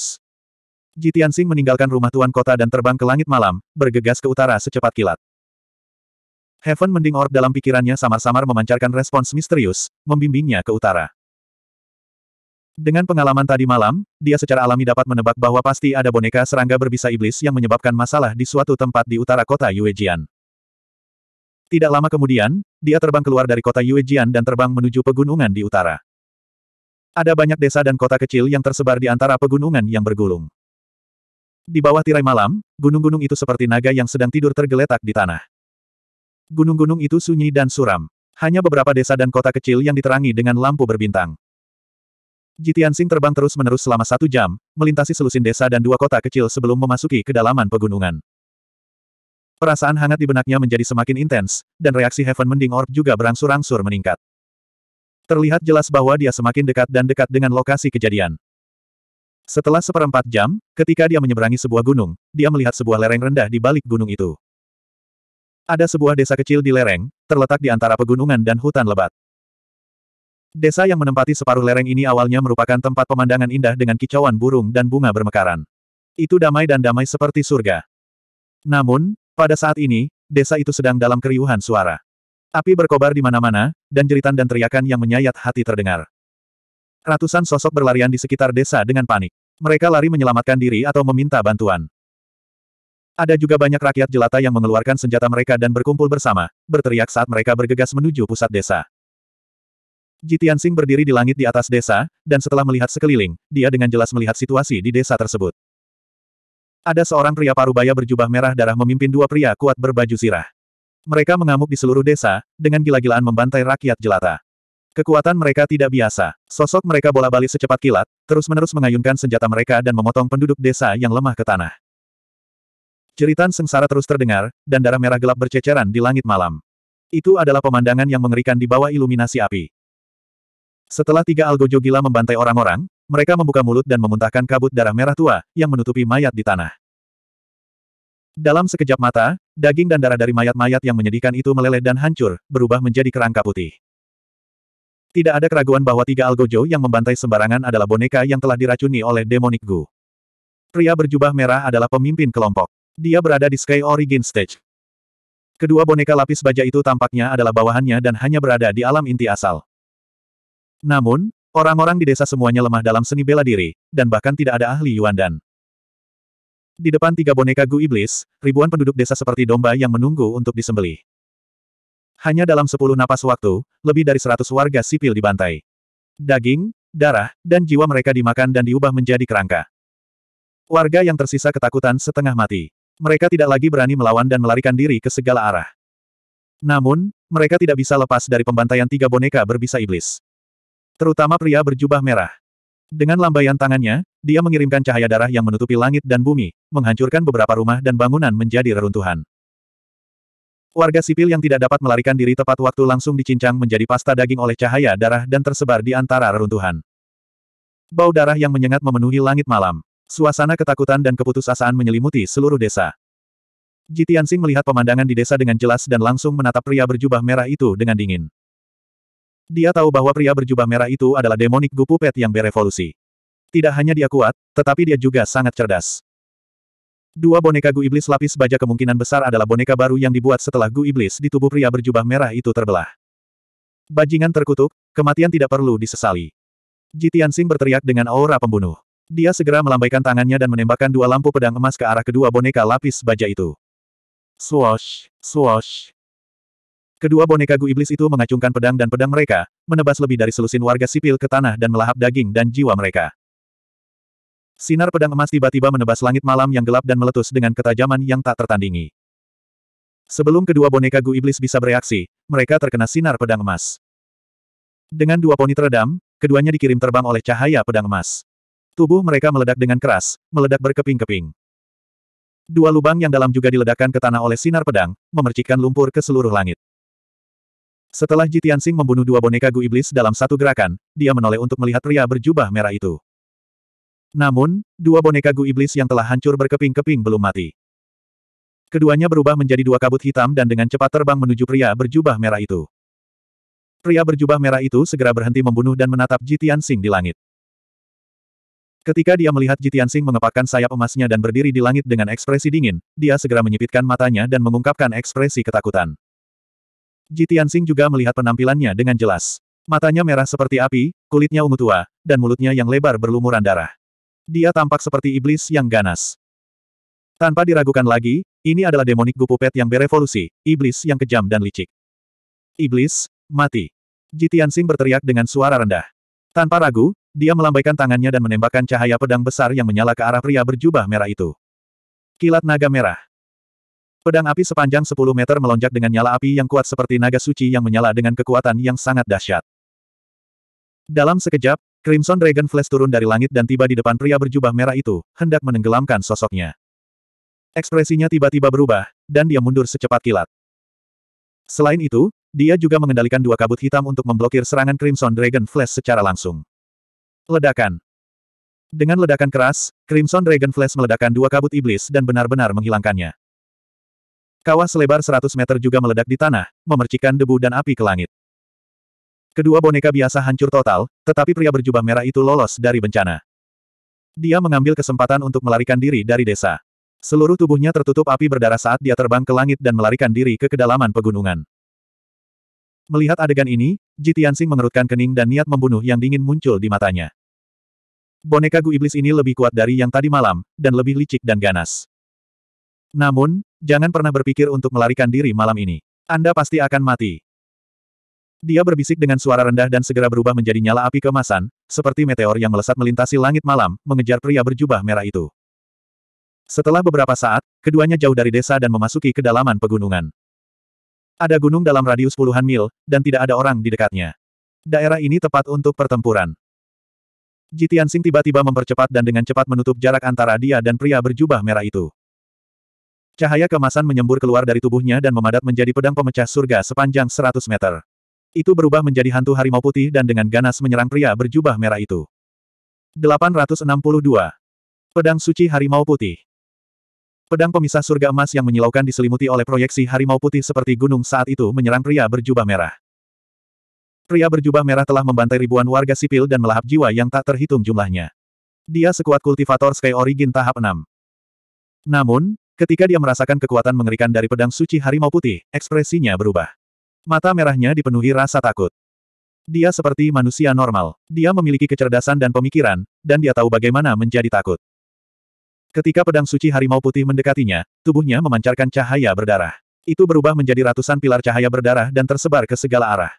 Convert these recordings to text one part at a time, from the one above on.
Kampus. Ji meninggalkan rumah tuan kota dan terbang ke langit malam, bergegas ke utara secepat kilat. Heaven Mending Orb dalam pikirannya samar-samar memancarkan respons misterius, membimbingnya ke utara. Dengan pengalaman tadi malam, dia secara alami dapat menebak bahwa pasti ada boneka serangga berbisa iblis yang menyebabkan masalah di suatu tempat di utara kota Yuejian. Tidak lama kemudian, dia terbang keluar dari kota Yuejian dan terbang menuju pegunungan di utara. Ada banyak desa dan kota kecil yang tersebar di antara pegunungan yang bergulung. Di bawah tirai malam, gunung-gunung itu seperti naga yang sedang tidur tergeletak di tanah. Gunung-gunung itu sunyi dan suram. Hanya beberapa desa dan kota kecil yang diterangi dengan lampu berbintang. Jitiansing terbang terus-menerus selama satu jam, melintasi selusin desa dan dua kota kecil sebelum memasuki kedalaman pegunungan. Perasaan hangat di benaknya menjadi semakin intens, dan reaksi Heaven Mending Orb juga berangsur-angsur meningkat. Terlihat jelas bahwa dia semakin dekat dan dekat dengan lokasi kejadian. Setelah seperempat jam, ketika dia menyeberangi sebuah gunung, dia melihat sebuah lereng rendah di balik gunung itu. Ada sebuah desa kecil di lereng, terletak di antara pegunungan dan hutan lebat. Desa yang menempati separuh lereng ini awalnya merupakan tempat pemandangan indah dengan kicauan burung dan bunga bermekaran. Itu damai dan damai seperti surga. Namun, pada saat ini, desa itu sedang dalam keriuhan suara. Api berkobar di mana-mana, dan jeritan dan teriakan yang menyayat hati terdengar. Ratusan sosok berlarian di sekitar desa dengan panik. Mereka lari menyelamatkan diri atau meminta bantuan. Ada juga banyak rakyat jelata yang mengeluarkan senjata mereka dan berkumpul bersama, berteriak saat mereka bergegas menuju pusat desa. Jitian Sing berdiri di langit di atas desa, dan setelah melihat sekeliling, dia dengan jelas melihat situasi di desa tersebut. Ada seorang pria parubaya berjubah merah darah memimpin dua pria kuat berbaju zirah. Mereka mengamuk di seluruh desa, dengan gila-gilaan membantai rakyat jelata. Kekuatan mereka tidak biasa. Sosok mereka bola balik secepat kilat, terus-menerus mengayunkan senjata mereka dan memotong penduduk desa yang lemah ke tanah. Jeritan sengsara terus terdengar, dan darah merah gelap berceceran di langit malam. Itu adalah pemandangan yang mengerikan di bawah iluminasi api. Setelah tiga algojo gila membantai orang-orang, mereka membuka mulut dan memuntahkan kabut darah merah tua, yang menutupi mayat di tanah. Dalam sekejap mata, daging dan darah dari mayat-mayat yang menyedihkan itu meleleh dan hancur, berubah menjadi kerangka putih. Tidak ada keraguan bahwa tiga algojo yang membantai sembarangan adalah boneka yang telah diracuni oleh Demonik Gu. Pria berjubah merah adalah pemimpin kelompok. Dia berada di Sky Origin Stage. Kedua boneka lapis baja itu tampaknya adalah bawahannya dan hanya berada di alam inti asal. Namun, orang-orang di desa semuanya lemah dalam seni bela diri, dan bahkan tidak ada ahli Yuan Dan. Di depan tiga boneka Gu Iblis, ribuan penduduk desa seperti domba yang menunggu untuk disembelih. Hanya dalam sepuluh napas waktu, lebih dari seratus warga sipil dibantai. Daging, darah, dan jiwa mereka dimakan dan diubah menjadi kerangka. Warga yang tersisa ketakutan setengah mati. Mereka tidak lagi berani melawan dan melarikan diri ke segala arah. Namun, mereka tidak bisa lepas dari pembantaian tiga boneka berbisa iblis. Terutama pria berjubah merah. Dengan lambaian tangannya, dia mengirimkan cahaya darah yang menutupi langit dan bumi, menghancurkan beberapa rumah dan bangunan menjadi reruntuhan. Warga sipil yang tidak dapat melarikan diri tepat waktu langsung dicincang menjadi pasta daging oleh cahaya darah dan tersebar di antara reruntuhan. Bau darah yang menyengat memenuhi langit malam. Suasana ketakutan dan keputusasaan menyelimuti seluruh desa. Jitiansing melihat pemandangan di desa dengan jelas dan langsung menatap pria berjubah merah itu dengan dingin. Dia tahu bahwa pria berjubah merah itu adalah demonik gupu pet yang berevolusi. Tidak hanya dia kuat, tetapi dia juga sangat cerdas. Dua boneka Gu Iblis lapis baja kemungkinan besar adalah boneka baru yang dibuat setelah Gu Iblis di tubuh pria berjubah merah itu terbelah. Bajingan terkutuk, kematian tidak perlu disesali. Jitian Tianxing berteriak dengan aura pembunuh. Dia segera melambaikan tangannya dan menembakkan dua lampu pedang emas ke arah kedua boneka lapis baja itu. Swash, swash. Kedua boneka Gu Iblis itu mengacungkan pedang dan pedang mereka, menebas lebih dari selusin warga sipil ke tanah dan melahap daging dan jiwa mereka. Sinar pedang emas tiba-tiba menebas langit malam yang gelap dan meletus dengan ketajaman yang tak tertandingi. Sebelum kedua boneka Gu Iblis bisa bereaksi, mereka terkena sinar pedang emas. Dengan dua poni teredam, keduanya dikirim terbang oleh cahaya pedang emas. Tubuh mereka meledak dengan keras, meledak berkeping-keping. Dua lubang yang dalam juga diledakkan ke tanah oleh sinar pedang, memercikkan lumpur ke seluruh langit. Setelah Jitian Sing membunuh dua boneka Gu Iblis dalam satu gerakan, dia menoleh untuk melihat pria berjubah merah itu. Namun, dua boneka Gu Iblis yang telah hancur berkeping-keping belum mati. Keduanya berubah menjadi dua kabut hitam dan dengan cepat terbang menuju pria berjubah merah itu. Pria berjubah merah itu segera berhenti membunuh dan menatap Jitian Sing di langit. Ketika dia melihat Jitian Sing mengepakkan sayap emasnya dan berdiri di langit dengan ekspresi dingin, dia segera menyipitkan matanya dan mengungkapkan ekspresi ketakutan. Jitian Sing juga melihat penampilannya dengan jelas. Matanya merah seperti api, kulitnya ungu tua, dan mulutnya yang lebar berlumuran darah. Dia tampak seperti iblis yang ganas. Tanpa diragukan lagi, ini adalah demonik gupupet yang berevolusi, iblis yang kejam dan licik. Iblis, mati. Jitian Sing berteriak dengan suara rendah. Tanpa ragu, dia melambaikan tangannya dan menembakkan cahaya pedang besar yang menyala ke arah pria berjubah merah itu. Kilat naga merah. Pedang api sepanjang 10 meter melonjak dengan nyala api yang kuat seperti naga suci yang menyala dengan kekuatan yang sangat dahsyat. Dalam sekejap, Crimson Dragon Flash turun dari langit dan tiba di depan pria berjubah merah itu, hendak menenggelamkan sosoknya. Ekspresinya tiba-tiba berubah, dan dia mundur secepat kilat. Selain itu, dia juga mengendalikan dua kabut hitam untuk memblokir serangan Crimson Dragon Flash secara langsung. Ledakan, dengan ledakan keras, Crimson Dragon Flash meledakkan dua kabut iblis dan benar-benar menghilangkannya. Kawah selebar 100 meter juga meledak di tanah, memercikan debu dan api ke langit. Kedua boneka biasa hancur total, tetapi pria berjubah merah itu lolos dari bencana. Dia mengambil kesempatan untuk melarikan diri dari desa. Seluruh tubuhnya tertutup api berdarah saat dia terbang ke langit dan melarikan diri ke kedalaman pegunungan. Melihat adegan ini, Jitiansing mengerutkan kening dan niat membunuh yang dingin muncul di matanya. Boneka Gu Iblis ini lebih kuat dari yang tadi malam, dan lebih licik dan ganas. Namun, jangan pernah berpikir untuk melarikan diri malam ini. Anda pasti akan mati. Dia berbisik dengan suara rendah dan segera berubah menjadi nyala api kemasan, seperti meteor yang melesat melintasi langit malam, mengejar pria berjubah merah itu. Setelah beberapa saat, keduanya jauh dari desa dan memasuki kedalaman pegunungan. Ada gunung dalam radius puluhan mil, dan tidak ada orang di dekatnya. Daerah ini tepat untuk pertempuran. Jitian Sing tiba-tiba mempercepat dan dengan cepat menutup jarak antara dia dan pria berjubah merah itu. Cahaya kemasan menyembur keluar dari tubuhnya dan memadat menjadi pedang pemecah surga sepanjang 100 meter. Itu berubah menjadi hantu harimau putih dan dengan ganas menyerang pria berjubah merah itu. 862. Pedang Suci Harimau Putih Pedang pemisah surga emas yang menyilaukan diselimuti oleh proyeksi harimau putih seperti gunung saat itu menyerang pria berjubah merah. Pria berjubah merah telah membantai ribuan warga sipil dan melahap jiwa yang tak terhitung jumlahnya. Dia sekuat kultivator Sky Origin tahap 6. Namun, ketika dia merasakan kekuatan mengerikan dari pedang suci harimau putih, ekspresinya berubah. Mata merahnya dipenuhi rasa takut. Dia seperti manusia normal. Dia memiliki kecerdasan dan pemikiran, dan dia tahu bagaimana menjadi takut. Ketika pedang suci harimau putih mendekatinya, tubuhnya memancarkan cahaya berdarah. Itu berubah menjadi ratusan pilar cahaya berdarah dan tersebar ke segala arah.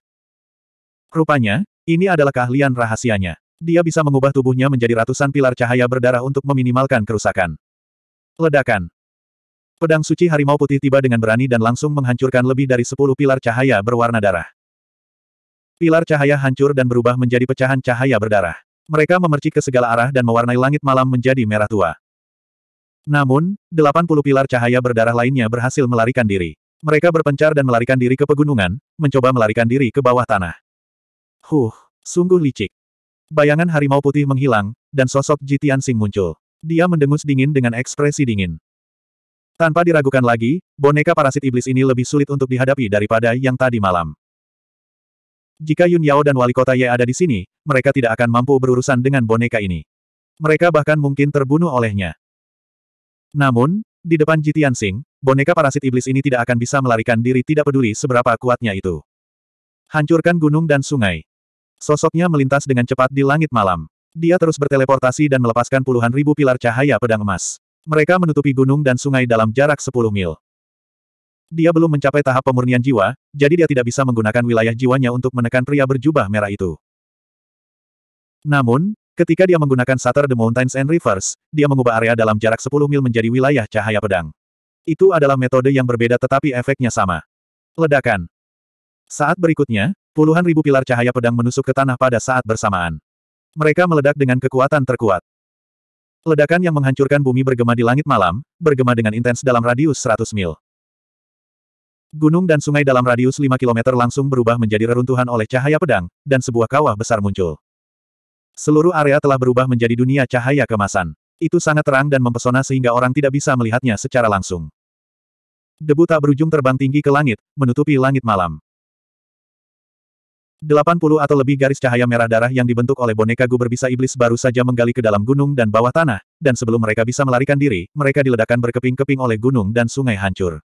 Rupanya, ini adalah keahlian rahasianya. Dia bisa mengubah tubuhnya menjadi ratusan pilar cahaya berdarah untuk meminimalkan kerusakan. Ledakan. Pedang suci harimau putih tiba dengan berani dan langsung menghancurkan lebih dari sepuluh pilar cahaya berwarna darah. Pilar cahaya hancur dan berubah menjadi pecahan cahaya berdarah. Mereka memercik ke segala arah dan mewarnai langit malam menjadi merah tua. Namun, delapan puluh pilar cahaya berdarah lainnya berhasil melarikan diri. Mereka berpencar dan melarikan diri ke pegunungan, mencoba melarikan diri ke bawah tanah. Huh, sungguh licik. Bayangan harimau putih menghilang, dan sosok Jitian Sing muncul. Dia mendengus dingin dengan ekspresi dingin. Tanpa diragukan lagi, boneka parasit iblis ini lebih sulit untuk dihadapi daripada yang tadi malam. Jika Yun Yao dan wali kota Ye ada di sini, mereka tidak akan mampu berurusan dengan boneka ini. Mereka bahkan mungkin terbunuh olehnya. Namun, di depan Jitian Sing, boneka parasit iblis ini tidak akan bisa melarikan diri tidak peduli seberapa kuatnya itu. Hancurkan gunung dan sungai. Sosoknya melintas dengan cepat di langit malam. Dia terus berteleportasi dan melepaskan puluhan ribu pilar cahaya pedang emas. Mereka menutupi gunung dan sungai dalam jarak 10 mil. Dia belum mencapai tahap pemurnian jiwa, jadi dia tidak bisa menggunakan wilayah jiwanya untuk menekan pria berjubah merah itu. Namun, ketika dia menggunakan Sutter the Mountains and Rivers, dia mengubah area dalam jarak 10 mil menjadi wilayah cahaya pedang. Itu adalah metode yang berbeda tetapi efeknya sama. Ledakan. Saat berikutnya, puluhan ribu pilar cahaya pedang menusuk ke tanah pada saat bersamaan. Mereka meledak dengan kekuatan terkuat. Ledakan yang menghancurkan bumi bergema di langit malam, bergema dengan intens dalam radius 100 mil. Gunung dan sungai dalam radius 5 km langsung berubah menjadi reruntuhan oleh cahaya pedang, dan sebuah kawah besar muncul. Seluruh area telah berubah menjadi dunia cahaya kemasan. Itu sangat terang dan mempesona sehingga orang tidak bisa melihatnya secara langsung. Debu tak berujung terbang tinggi ke langit, menutupi langit malam. 80 atau lebih garis cahaya merah darah yang dibentuk oleh boneka Gu berbisa iblis baru saja menggali ke dalam gunung dan bawah tanah, dan sebelum mereka bisa melarikan diri, mereka diledakkan berkeping-keping oleh gunung dan sungai hancur.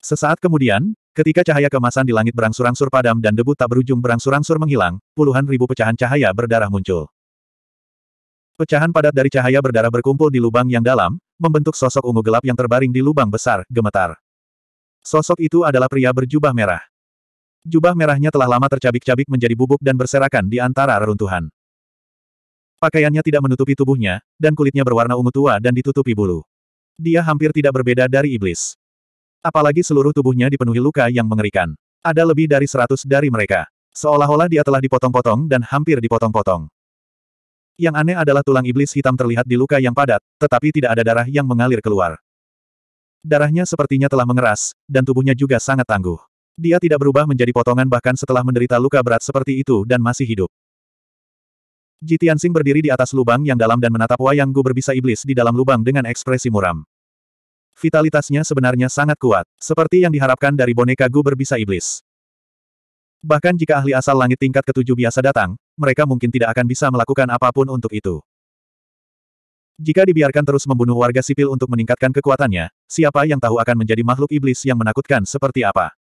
Sesaat kemudian, ketika cahaya kemasan di langit berangsur-angsur padam dan debu tak berujung berangsur-angsur menghilang, puluhan ribu pecahan cahaya berdarah muncul. Pecahan padat dari cahaya berdarah berkumpul di lubang yang dalam, membentuk sosok ungu gelap yang terbaring di lubang besar, gemetar. Sosok itu adalah pria berjubah merah. Jubah merahnya telah lama tercabik-cabik menjadi bubuk dan berserakan di antara reruntuhan. Pakaiannya tidak menutupi tubuhnya, dan kulitnya berwarna ungu tua dan ditutupi bulu. Dia hampir tidak berbeda dari iblis. Apalagi seluruh tubuhnya dipenuhi luka yang mengerikan. Ada lebih dari seratus dari mereka. Seolah-olah dia telah dipotong-potong dan hampir dipotong-potong. Yang aneh adalah tulang iblis hitam terlihat di luka yang padat, tetapi tidak ada darah yang mengalir keluar. Darahnya sepertinya telah mengeras, dan tubuhnya juga sangat tangguh. Dia tidak berubah menjadi potongan bahkan setelah menderita luka berat seperti itu dan masih hidup. Jitiansing berdiri di atas lubang yang dalam dan menatap wayang Gu berbisa iblis di dalam lubang dengan ekspresi muram. Vitalitasnya sebenarnya sangat kuat, seperti yang diharapkan dari boneka Gu berbisa iblis. Bahkan jika ahli asal langit tingkat ketujuh biasa datang, mereka mungkin tidak akan bisa melakukan apapun untuk itu. Jika dibiarkan terus membunuh warga sipil untuk meningkatkan kekuatannya, siapa yang tahu akan menjadi makhluk iblis yang menakutkan seperti apa?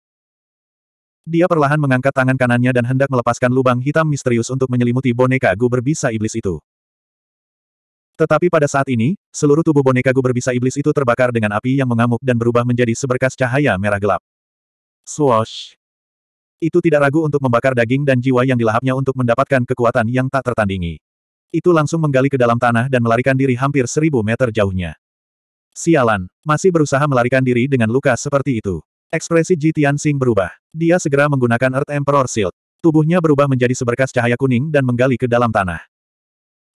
Dia perlahan mengangkat tangan kanannya dan hendak melepaskan lubang hitam misterius untuk menyelimuti boneka Gu berbisa iblis itu. Tetapi pada saat ini, seluruh tubuh boneka Gu berbisa iblis itu terbakar dengan api yang mengamuk dan berubah menjadi seberkas cahaya merah gelap. Swoosh! Itu tidak ragu untuk membakar daging dan jiwa yang dilahapnya untuk mendapatkan kekuatan yang tak tertandingi. Itu langsung menggali ke dalam tanah dan melarikan diri hampir seribu meter jauhnya. Sialan, masih berusaha melarikan diri dengan luka seperti itu. Ekspresi Ji Tianxing berubah. Dia segera menggunakan Earth Emperor Shield. Tubuhnya berubah menjadi seberkas cahaya kuning dan menggali ke dalam tanah.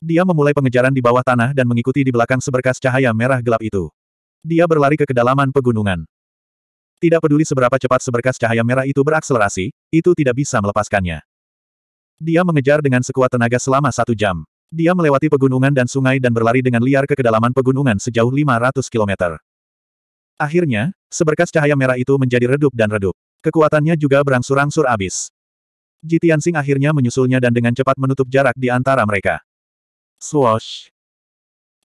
Dia memulai pengejaran di bawah tanah dan mengikuti di belakang seberkas cahaya merah gelap itu. Dia berlari ke kedalaman pegunungan. Tidak peduli seberapa cepat seberkas cahaya merah itu berakselerasi, itu tidak bisa melepaskannya. Dia mengejar dengan sekuat tenaga selama satu jam. Dia melewati pegunungan dan sungai dan berlari dengan liar ke kedalaman pegunungan sejauh 500 kilometer. Akhirnya, seberkas cahaya merah itu menjadi redup dan redup. Kekuatannya juga berangsur-angsur abis. Jitiansing akhirnya menyusulnya dan dengan cepat menutup jarak di antara mereka. Swoosh!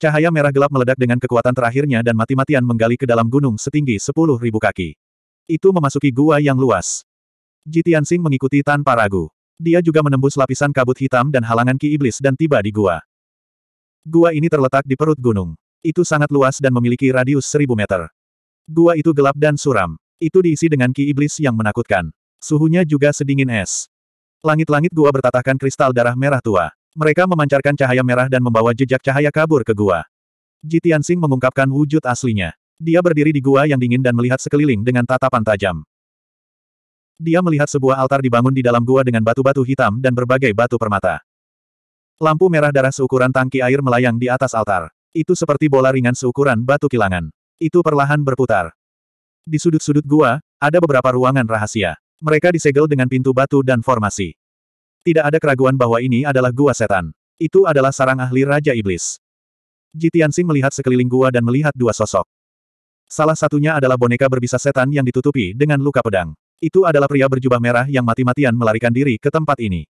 Cahaya merah gelap meledak dengan kekuatan terakhirnya dan mati-matian menggali ke dalam gunung setinggi 10.000 kaki. Itu memasuki gua yang luas. Jitiansing mengikuti tanpa ragu. Dia juga menembus lapisan kabut hitam dan halangan ki iblis dan tiba di gua. Gua ini terletak di perut gunung. Itu sangat luas dan memiliki radius 1000 meter. Gua itu gelap dan suram. Itu diisi dengan ki iblis yang menakutkan. Suhunya juga sedingin es. Langit-langit gua bertatahkan kristal darah merah tua. Mereka memancarkan cahaya merah dan membawa jejak cahaya kabur ke gua. Tianxing mengungkapkan wujud aslinya. Dia berdiri di gua yang dingin dan melihat sekeliling dengan tatapan tajam. Dia melihat sebuah altar dibangun di dalam gua dengan batu-batu hitam dan berbagai batu permata. Lampu merah darah seukuran tangki air melayang di atas altar. Itu seperti bola ringan seukuran batu kilangan. Itu perlahan berputar. Di sudut-sudut gua, ada beberapa ruangan rahasia. Mereka disegel dengan pintu batu dan formasi. Tidak ada keraguan bahwa ini adalah gua setan. Itu adalah sarang ahli Raja Iblis. Jitiansing melihat sekeliling gua dan melihat dua sosok. Salah satunya adalah boneka berbisa setan yang ditutupi dengan luka pedang. Itu adalah pria berjubah merah yang mati-matian melarikan diri ke tempat ini.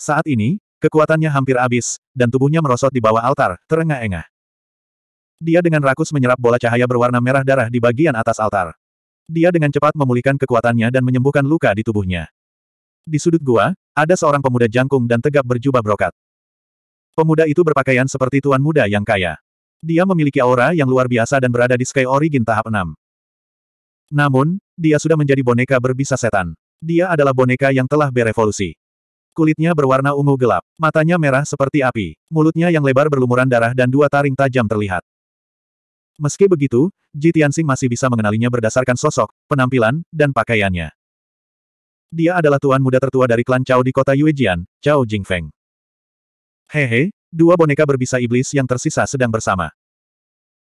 Saat ini, kekuatannya hampir habis, dan tubuhnya merosot di bawah altar, terengah-engah. Dia dengan rakus menyerap bola cahaya berwarna merah darah di bagian atas altar. Dia dengan cepat memulihkan kekuatannya dan menyembuhkan luka di tubuhnya. Di sudut gua, ada seorang pemuda jangkung dan tegap berjubah brokat. Pemuda itu berpakaian seperti tuan muda yang kaya. Dia memiliki aura yang luar biasa dan berada di Sky Origin tahap 6. Namun, dia sudah menjadi boneka berbisa setan. Dia adalah boneka yang telah berevolusi. Kulitnya berwarna ungu gelap, matanya merah seperti api, mulutnya yang lebar berlumuran darah dan dua taring tajam terlihat. Meski begitu, Ji Tianxing masih bisa mengenalinya berdasarkan sosok, penampilan, dan pakaiannya. Dia adalah tuan muda tertua dari klan Cao di kota Yuejian, Cao Jingfeng. Hehe, dua boneka berbisa iblis yang tersisa sedang bersama.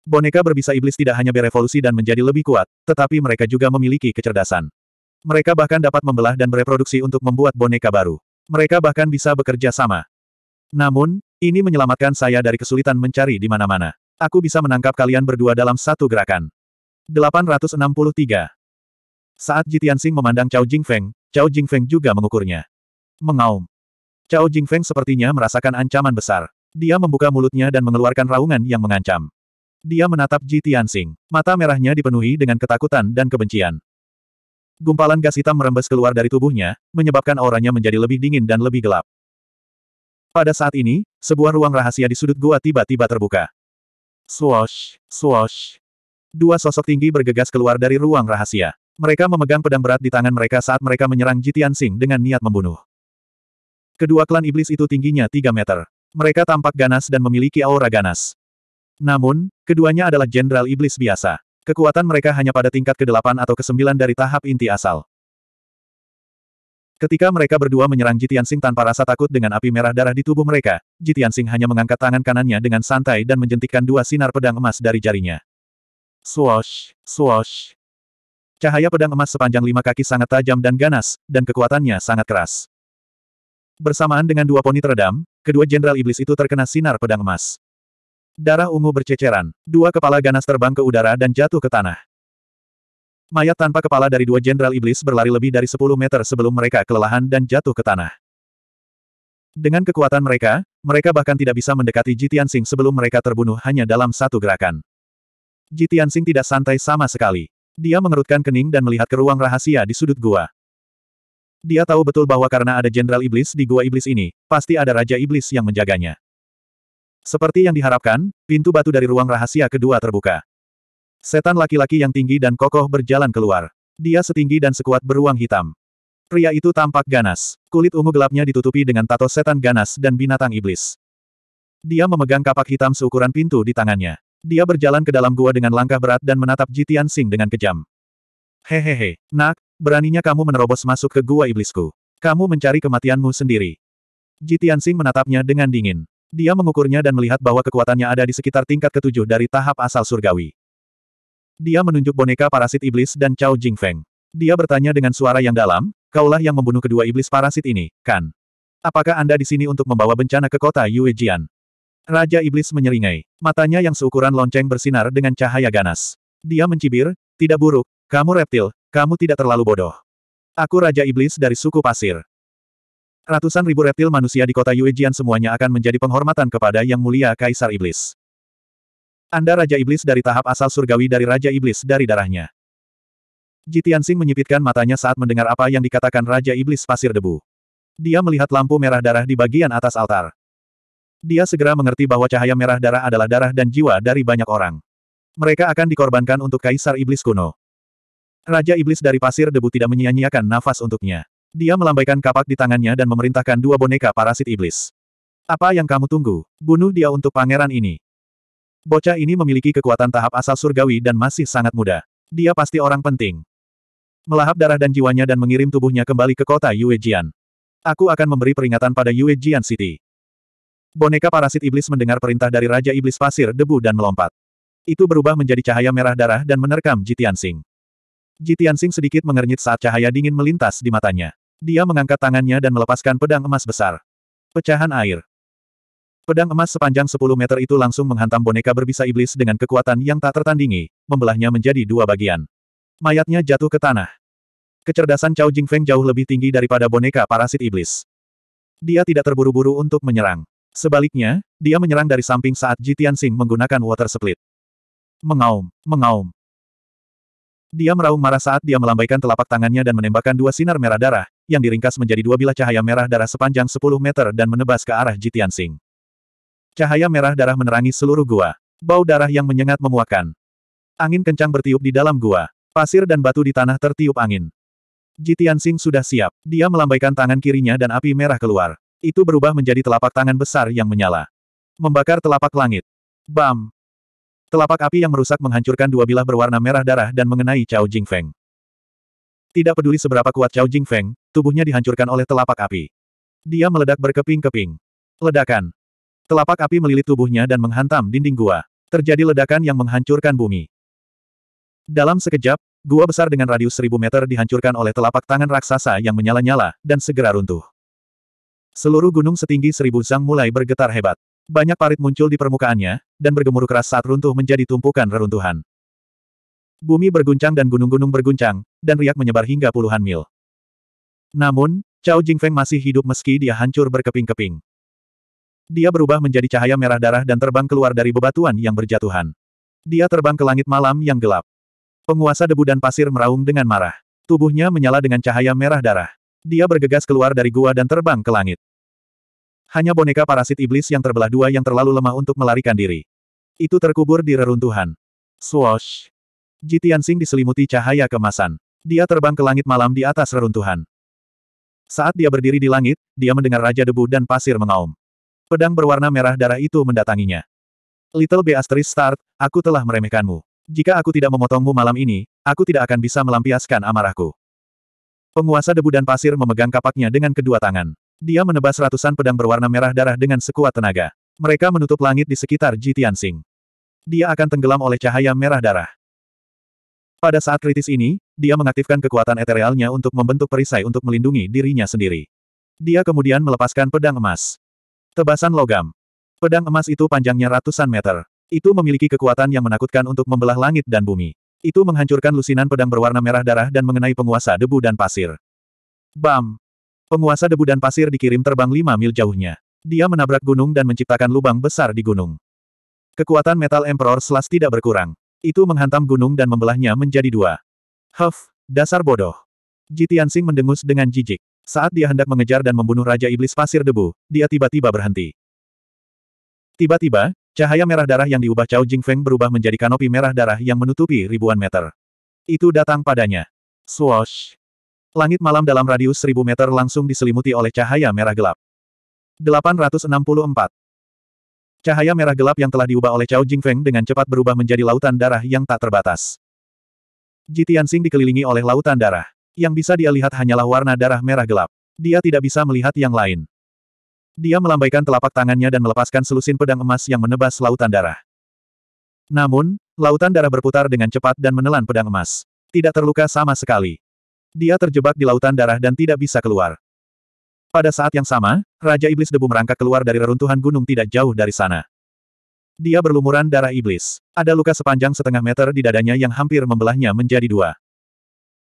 Boneka berbisa iblis tidak hanya berevolusi dan menjadi lebih kuat, tetapi mereka juga memiliki kecerdasan. Mereka bahkan dapat membelah dan bereproduksi untuk membuat boneka baru. Mereka bahkan bisa bekerja sama. Namun, ini menyelamatkan saya dari kesulitan mencari di mana-mana. Aku bisa menangkap kalian berdua dalam satu gerakan. 863. Saat Sing memandang Cao Jingfeng, Cao Jingfeng juga mengukurnya. Mengaum. Cao Jingfeng sepertinya merasakan ancaman besar. Dia membuka mulutnya dan mengeluarkan raungan yang mengancam. Dia menatap Ji Mata merahnya dipenuhi dengan ketakutan dan kebencian. Gumpalan gas hitam merembes keluar dari tubuhnya, menyebabkan auranya menjadi lebih dingin dan lebih gelap. Pada saat ini, sebuah ruang rahasia di sudut gua tiba-tiba terbuka. Swoosh, swoosh. Dua sosok tinggi bergegas keluar dari ruang rahasia. Mereka memegang pedang berat di tangan mereka saat mereka menyerang Jitian Sing dengan niat membunuh. Kedua klan iblis itu tingginya 3 meter. Mereka tampak ganas dan memiliki aura ganas. Namun, keduanya adalah jenderal iblis biasa. Kekuatan mereka hanya pada tingkat ke-8 atau ke-9 dari tahap inti asal. Ketika mereka berdua menyerang Jitian Sing tanpa rasa takut dengan api merah darah di tubuh mereka, Jitian Sing hanya mengangkat tangan kanannya dengan santai dan menjentikkan dua sinar pedang emas dari jarinya. Swash, swash. Cahaya pedang emas sepanjang lima kaki sangat tajam dan ganas, dan kekuatannya sangat keras. Bersamaan dengan dua poni teredam, kedua jenderal iblis itu terkena sinar pedang emas. Darah ungu berceceran, dua kepala ganas terbang ke udara dan jatuh ke tanah. Mayat tanpa kepala dari dua jenderal iblis berlari lebih dari 10 meter sebelum mereka kelelahan dan jatuh ke tanah. Dengan kekuatan mereka, mereka bahkan tidak bisa mendekati Jitian Sing sebelum mereka terbunuh hanya dalam satu gerakan. Jitian Sing tidak santai sama sekali. Dia mengerutkan kening dan melihat ke ruang rahasia di sudut gua. Dia tahu betul bahwa karena ada jenderal iblis di gua iblis ini, pasti ada raja iblis yang menjaganya. Seperti yang diharapkan, pintu batu dari ruang rahasia kedua terbuka. Setan laki-laki yang tinggi dan kokoh berjalan keluar. Dia setinggi dan sekuat beruang hitam. Pria itu tampak ganas. Kulit ungu gelapnya ditutupi dengan tato setan ganas dan binatang iblis. Dia memegang kapak hitam seukuran pintu di tangannya. Dia berjalan ke dalam gua dengan langkah berat dan menatap Jitian Sing dengan kejam. Hehehe, nak, beraninya kamu menerobos masuk ke gua iblisku. Kamu mencari kematianmu sendiri. Jitian Sing menatapnya dengan dingin. Dia mengukurnya dan melihat bahwa kekuatannya ada di sekitar tingkat ketujuh dari tahap asal surgawi. Dia menunjuk boneka parasit iblis dan Cao Jingfeng. Dia bertanya dengan suara yang dalam, kaulah yang membunuh kedua iblis parasit ini, kan? Apakah Anda di sini untuk membawa bencana ke kota Yuejian? Raja Iblis menyeringai. Matanya yang seukuran lonceng bersinar dengan cahaya ganas. Dia mencibir, tidak buruk, kamu reptil, kamu tidak terlalu bodoh. Aku Raja Iblis dari suku pasir. Ratusan ribu reptil manusia di kota Yuejian semuanya akan menjadi penghormatan kepada Yang Mulia Kaisar Iblis. Anda Raja Iblis dari tahap asal surgawi dari Raja Iblis dari darahnya. Jitiansing menyipitkan matanya saat mendengar apa yang dikatakan Raja Iblis Pasir Debu. Dia melihat lampu merah darah di bagian atas altar. Dia segera mengerti bahwa cahaya merah darah adalah darah dan jiwa dari banyak orang. Mereka akan dikorbankan untuk Kaisar Iblis kuno. Raja Iblis dari Pasir Debu tidak menyia-nyiakan nafas untuknya. Dia melambaikan kapak di tangannya dan memerintahkan dua boneka parasit iblis. Apa yang kamu tunggu? Bunuh dia untuk pangeran ini. Bocah ini memiliki kekuatan tahap asal surgawi dan masih sangat muda. Dia pasti orang penting. Melahap darah dan jiwanya dan mengirim tubuhnya kembali ke kota Yue Jian. Aku akan memberi peringatan pada Yue Jian City. Boneka parasit iblis mendengar perintah dari Raja Iblis Pasir Debu dan melompat. Itu berubah menjadi cahaya merah darah dan menerkam Jitian Sing. Jitian Sing sedikit mengernyit saat cahaya dingin melintas di matanya. Dia mengangkat tangannya dan melepaskan pedang emas besar. Pecahan air. Pedang emas sepanjang 10 meter itu langsung menghantam boneka berbisa iblis dengan kekuatan yang tak tertandingi, membelahnya menjadi dua bagian. Mayatnya jatuh ke tanah. Kecerdasan Cao Jingfeng jauh lebih tinggi daripada boneka parasit iblis. Dia tidak terburu-buru untuk menyerang. Sebaliknya, dia menyerang dari samping saat Jitian Sing menggunakan water split. Mengaum, mengaum. Dia meraung marah saat dia melambaikan telapak tangannya dan menembakkan dua sinar merah darah, yang diringkas menjadi dua bilah cahaya merah darah sepanjang 10 meter dan menebas ke arah Jitian Sing. Cahaya merah darah menerangi seluruh gua. Bau darah yang menyengat memuakan. Angin kencang bertiup di dalam gua. Pasir dan batu di tanah tertiup angin. Jitian Sing sudah siap. Dia melambaikan tangan kirinya dan api merah keluar. Itu berubah menjadi telapak tangan besar yang menyala. Membakar telapak langit. Bam! Telapak api yang merusak menghancurkan dua bilah berwarna merah darah dan mengenai Cao Jingfeng. Tidak peduli seberapa kuat Cao Jingfeng, tubuhnya dihancurkan oleh telapak api. Dia meledak berkeping-keping. Ledakan. Telapak api melilit tubuhnya dan menghantam dinding gua. Terjadi ledakan yang menghancurkan bumi. Dalam sekejap, gua besar dengan radius seribu meter dihancurkan oleh telapak tangan raksasa yang menyala-nyala, dan segera runtuh. Seluruh gunung setinggi seribu zang mulai bergetar hebat. Banyak parit muncul di permukaannya, dan bergemuruh keras saat runtuh menjadi tumpukan reruntuhan. Bumi berguncang dan gunung-gunung berguncang, dan riak menyebar hingga puluhan mil. Namun, Cao Jingfeng masih hidup meski dia hancur berkeping-keping. Dia berubah menjadi cahaya merah darah dan terbang keluar dari bebatuan yang berjatuhan. Dia terbang ke langit malam yang gelap. Penguasa debu dan pasir meraung dengan marah. Tubuhnya menyala dengan cahaya merah darah. Dia bergegas keluar dari gua dan terbang ke langit. Hanya boneka parasit iblis yang terbelah dua yang terlalu lemah untuk melarikan diri. Itu terkubur di reruntuhan. Swoosh! Jitiansing diselimuti cahaya kemasan. Dia terbang ke langit malam di atas reruntuhan. Saat dia berdiri di langit, dia mendengar Raja Debu dan Pasir mengaum. Pedang berwarna merah darah itu mendatanginya. Little B asterisk start, aku telah meremehkanmu. Jika aku tidak memotongmu malam ini, aku tidak akan bisa melampiaskan amarahku. Penguasa debu dan pasir memegang kapaknya dengan kedua tangan. Dia menebas ratusan pedang berwarna merah darah dengan sekuat tenaga. Mereka menutup langit di sekitar Ji Tianxing. Dia akan tenggelam oleh cahaya merah darah. Pada saat kritis ini, dia mengaktifkan kekuatan eterealnya untuk membentuk perisai untuk melindungi dirinya sendiri. Dia kemudian melepaskan pedang emas. Tebasan logam. Pedang emas itu panjangnya ratusan meter. Itu memiliki kekuatan yang menakutkan untuk membelah langit dan bumi. Itu menghancurkan lusinan pedang berwarna merah darah dan mengenai penguasa debu dan pasir. Bam! Penguasa debu dan pasir dikirim terbang lima mil jauhnya. Dia menabrak gunung dan menciptakan lubang besar di gunung. Kekuatan metal Emperor Slash tidak berkurang. Itu menghantam gunung dan membelahnya menjadi dua. Huff, dasar bodoh. Jitiansing mendengus dengan jijik. Saat dia hendak mengejar dan membunuh Raja Iblis Pasir Debu, dia tiba-tiba berhenti. Tiba-tiba, cahaya merah darah yang diubah Cao Feng berubah menjadi kanopi merah darah yang menutupi ribuan meter. Itu datang padanya. Swoosh! Langit malam dalam radius seribu meter langsung diselimuti oleh cahaya merah gelap. 864. Cahaya merah gelap yang telah diubah oleh Cao Feng dengan cepat berubah menjadi lautan darah yang tak terbatas. Jitiansing dikelilingi oleh lautan darah. Yang bisa dia lihat hanyalah warna darah merah gelap. Dia tidak bisa melihat yang lain. Dia melambaikan telapak tangannya dan melepaskan selusin pedang emas yang menebas lautan darah. Namun, lautan darah berputar dengan cepat dan menelan pedang emas. Tidak terluka sama sekali. Dia terjebak di lautan darah dan tidak bisa keluar. Pada saat yang sama, Raja Iblis Debu merangkak keluar dari reruntuhan gunung tidak jauh dari sana. Dia berlumuran darah iblis. Ada luka sepanjang setengah meter di dadanya yang hampir membelahnya menjadi dua.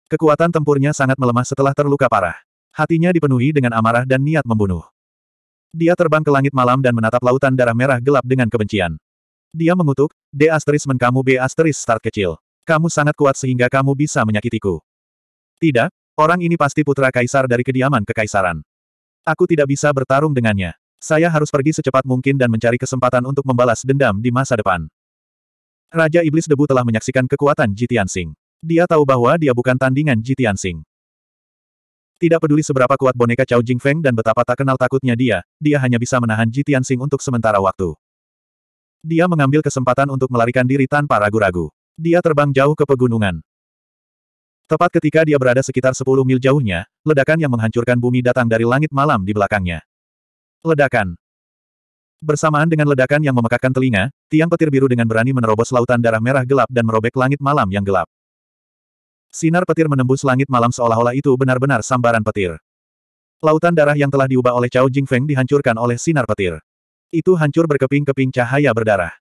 Kekuatan tempurnya sangat melemah setelah terluka parah. Hatinya dipenuhi dengan amarah dan niat membunuh. Dia terbang ke langit malam dan menatap lautan darah merah gelap dengan kebencian. Dia mengutuk, D asteris menkamu B asteris start kecil. Kamu sangat kuat sehingga kamu bisa menyakitiku. Tidak, orang ini pasti putra kaisar dari kediaman kekaisaran. Aku tidak bisa bertarung dengannya. Saya harus pergi secepat mungkin dan mencari kesempatan untuk membalas dendam di masa depan. Raja Iblis Debu telah menyaksikan kekuatan Jitian Singh. Dia tahu bahwa dia bukan tandingan Ji Tianxing. Tidak peduli seberapa kuat boneka Cao Jingfeng dan betapa tak kenal takutnya dia, dia hanya bisa menahan Ji Tianxing untuk sementara waktu. Dia mengambil kesempatan untuk melarikan diri tanpa ragu-ragu. Dia terbang jauh ke pegunungan. Tepat ketika dia berada sekitar 10 mil jauhnya, ledakan yang menghancurkan bumi datang dari langit malam di belakangnya. Ledakan. Bersamaan dengan ledakan yang memekakkan telinga, tiang petir biru dengan berani menerobos lautan darah merah gelap dan merobek langit malam yang gelap. Sinar petir menembus langit malam seolah-olah itu benar-benar sambaran petir. Lautan darah yang telah diubah oleh Cao Jingfeng dihancurkan oleh sinar petir. Itu hancur berkeping-keping cahaya berdarah.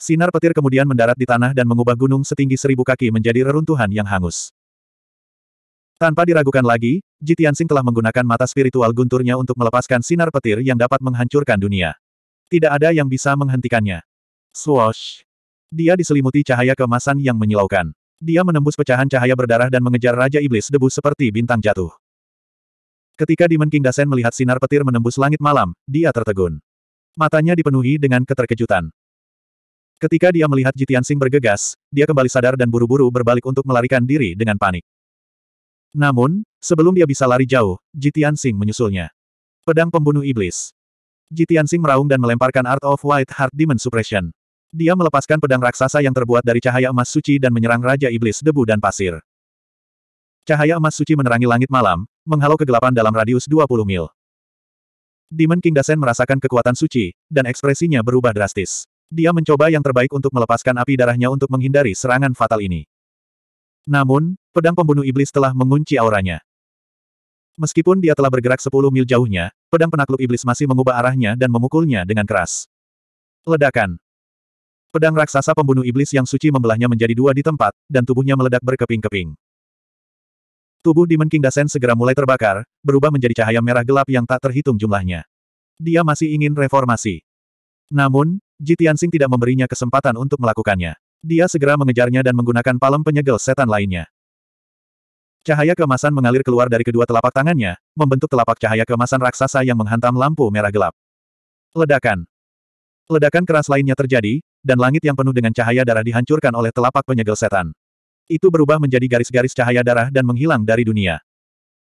Sinar petir kemudian mendarat di tanah dan mengubah gunung setinggi seribu kaki menjadi reruntuhan yang hangus. Tanpa diragukan lagi, Jitiansing telah menggunakan mata spiritual gunturnya untuk melepaskan sinar petir yang dapat menghancurkan dunia. Tidak ada yang bisa menghentikannya. Swoosh! Dia diselimuti cahaya kemasan yang menyilaukan. Dia menembus pecahan cahaya berdarah dan mengejar Raja Iblis debu seperti bintang jatuh. Ketika Demon King Dasen melihat sinar petir menembus langit malam, dia tertegun. Matanya dipenuhi dengan keterkejutan. Ketika dia melihat Jitian Sing bergegas, dia kembali sadar dan buru-buru berbalik untuk melarikan diri dengan panik. Namun, sebelum dia bisa lari jauh, Jitian Sing menyusulnya. Pedang pembunuh iblis. Jitian Sing meraung dan melemparkan Art of White Heart Demon Suppression. Dia melepaskan pedang raksasa yang terbuat dari cahaya emas suci dan menyerang Raja Iblis Debu dan Pasir. Cahaya emas suci menerangi langit malam, menghalau kegelapan dalam radius 20 mil. Demon King Dasen merasakan kekuatan suci, dan ekspresinya berubah drastis. Dia mencoba yang terbaik untuk melepaskan api darahnya untuk menghindari serangan fatal ini. Namun, pedang pembunuh iblis telah mengunci auranya. Meskipun dia telah bergerak 10 mil jauhnya, pedang penakluk iblis masih mengubah arahnya dan memukulnya dengan keras. Ledakan. Pedang raksasa pembunuh iblis yang suci membelahnya menjadi dua di tempat, dan tubuhnya meledak berkeping-keping. Tubuh Demon King Dasen segera mulai terbakar, berubah menjadi cahaya merah gelap yang tak terhitung jumlahnya. Dia masih ingin reformasi. Namun, Jitiansing tidak memberinya kesempatan untuk melakukannya. Dia segera mengejarnya dan menggunakan palem penyegel setan lainnya. Cahaya kemasan mengalir keluar dari kedua telapak tangannya, membentuk telapak cahaya kemasan raksasa yang menghantam lampu merah gelap. Ledakan. Ledakan keras lainnya terjadi, dan langit yang penuh dengan cahaya darah dihancurkan oleh telapak penyegel setan. Itu berubah menjadi garis-garis cahaya darah dan menghilang dari dunia.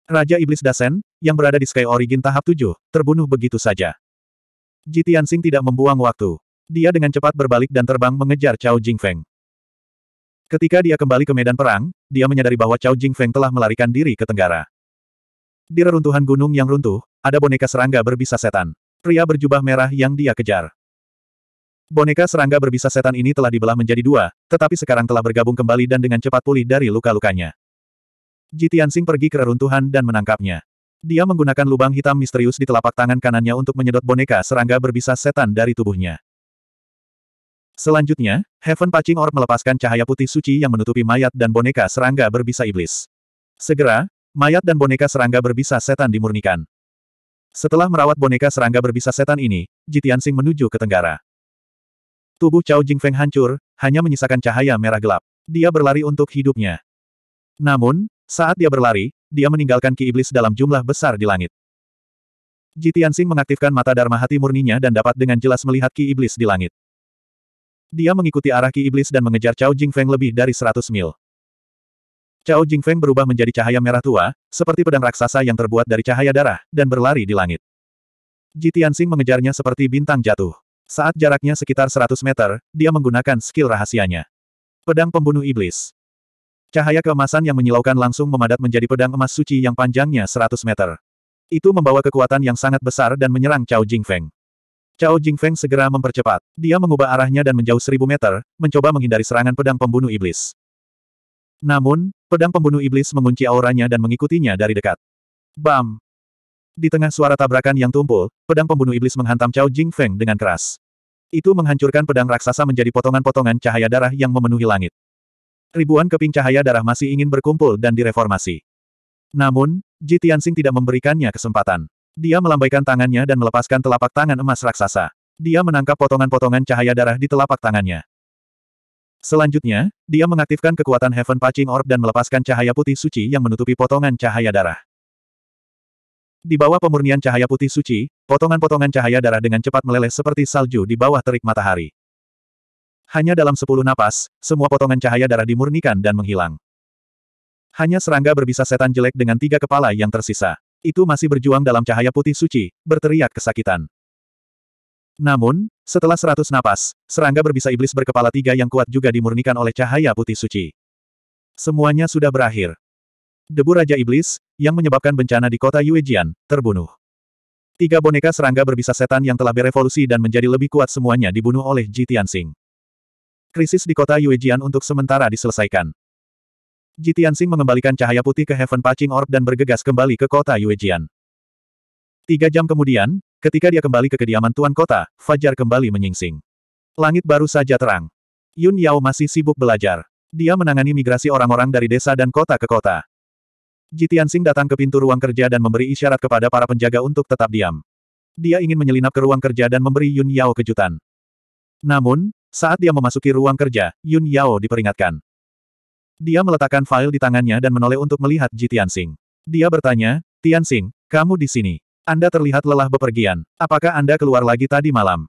Raja Iblis Dasen, yang berada di Sky Origin tahap 7, terbunuh begitu saja. Jitian Sing tidak membuang waktu. Dia dengan cepat berbalik dan terbang mengejar Cao Jingfeng. Ketika dia kembali ke medan perang, dia menyadari bahwa Cao Jingfeng telah melarikan diri ke tenggara. Di reruntuhan gunung yang runtuh, ada boneka serangga berbisa setan. Pria berjubah merah yang dia kejar. Boneka serangga berbisa setan ini telah dibelah menjadi dua, tetapi sekarang telah bergabung kembali dan dengan cepat pulih dari luka-lukanya. Jitiansing pergi ke reruntuhan dan menangkapnya. Dia menggunakan lubang hitam misterius di telapak tangan kanannya untuk menyedot boneka serangga berbisa setan dari tubuhnya. Selanjutnya, Heaven Pacing Orb melepaskan cahaya putih suci yang menutupi mayat dan boneka serangga berbisa iblis. Segera, mayat dan boneka serangga berbisa setan dimurnikan. Setelah merawat boneka serangga berbisa setan ini, Jitiansing menuju ke tenggara. Tubuh Cao Jingfeng hancur, hanya menyisakan cahaya merah gelap. Dia berlari untuk hidupnya. Namun, saat dia berlari, dia meninggalkan ki iblis dalam jumlah besar di langit. Jitiansing mengaktifkan mata Dharma hati murninya dan dapat dengan jelas melihat ki iblis di langit. Dia mengikuti arah ki iblis dan mengejar Cao Jingfeng lebih dari 100 mil. Cao Jingfeng berubah menjadi cahaya merah tua, seperti pedang raksasa yang terbuat dari cahaya darah, dan berlari di langit. Jitiansing mengejarnya seperti bintang jatuh. Saat jaraknya sekitar 100 meter, dia menggunakan skill rahasianya. Pedang pembunuh iblis. Cahaya keemasan yang menyilaukan langsung memadat menjadi pedang emas suci yang panjangnya 100 meter. Itu membawa kekuatan yang sangat besar dan menyerang Cao Jingfeng. Cao Jingfeng segera mempercepat. Dia mengubah arahnya dan menjauh seribu meter, mencoba menghindari serangan pedang pembunuh iblis. Namun, pedang pembunuh iblis mengunci auranya dan mengikutinya dari dekat. Bam! Di tengah suara tabrakan yang tumpul, pedang pembunuh iblis menghantam Cao Jingfeng dengan keras. Itu menghancurkan pedang raksasa menjadi potongan-potongan cahaya darah yang memenuhi langit. Ribuan keping cahaya darah masih ingin berkumpul dan direformasi. Namun, Ji Tianxing tidak memberikannya kesempatan. Dia melambaikan tangannya dan melepaskan telapak tangan emas raksasa. Dia menangkap potongan-potongan cahaya darah di telapak tangannya. Selanjutnya, dia mengaktifkan kekuatan Heaven Pacing Orb dan melepaskan cahaya putih suci yang menutupi potongan cahaya darah. Di bawah pemurnian cahaya putih suci, potongan-potongan cahaya darah dengan cepat meleleh seperti salju di bawah terik matahari. Hanya dalam sepuluh napas, semua potongan cahaya darah dimurnikan dan menghilang. Hanya serangga berbisa setan jelek dengan tiga kepala yang tersisa. Itu masih berjuang dalam cahaya putih suci, berteriak kesakitan. Namun, setelah seratus napas, serangga berbisa iblis berkepala tiga yang kuat juga dimurnikan oleh cahaya putih suci. Semuanya sudah berakhir debu Raja Iblis, yang menyebabkan bencana di kota Yuejian, terbunuh. Tiga boneka serangga berbisa setan yang telah berevolusi dan menjadi lebih kuat semuanya dibunuh oleh Ji Tianxing. Krisis di kota Yuejian untuk sementara diselesaikan. Ji Tianxing mengembalikan cahaya putih ke Heaven Patching Orb dan bergegas kembali ke kota Yuejian. Tiga jam kemudian, ketika dia kembali ke kediaman tuan kota, Fajar kembali menyingsing. Langit baru saja terang. Yun Yao masih sibuk belajar. Dia menangani migrasi orang-orang dari desa dan kota ke kota. Jitian Sing datang ke pintu ruang kerja dan memberi isyarat kepada para penjaga untuk tetap diam. Dia ingin menyelinap ke ruang kerja dan memberi Yun Yao kejutan. Namun, saat dia memasuki ruang kerja, Yun Yao diperingatkan. Dia meletakkan file di tangannya dan menoleh untuk melihat Ji Sing. Dia bertanya, Tian Tianxing, kamu di sini. Anda terlihat lelah bepergian. Apakah Anda keluar lagi tadi malam?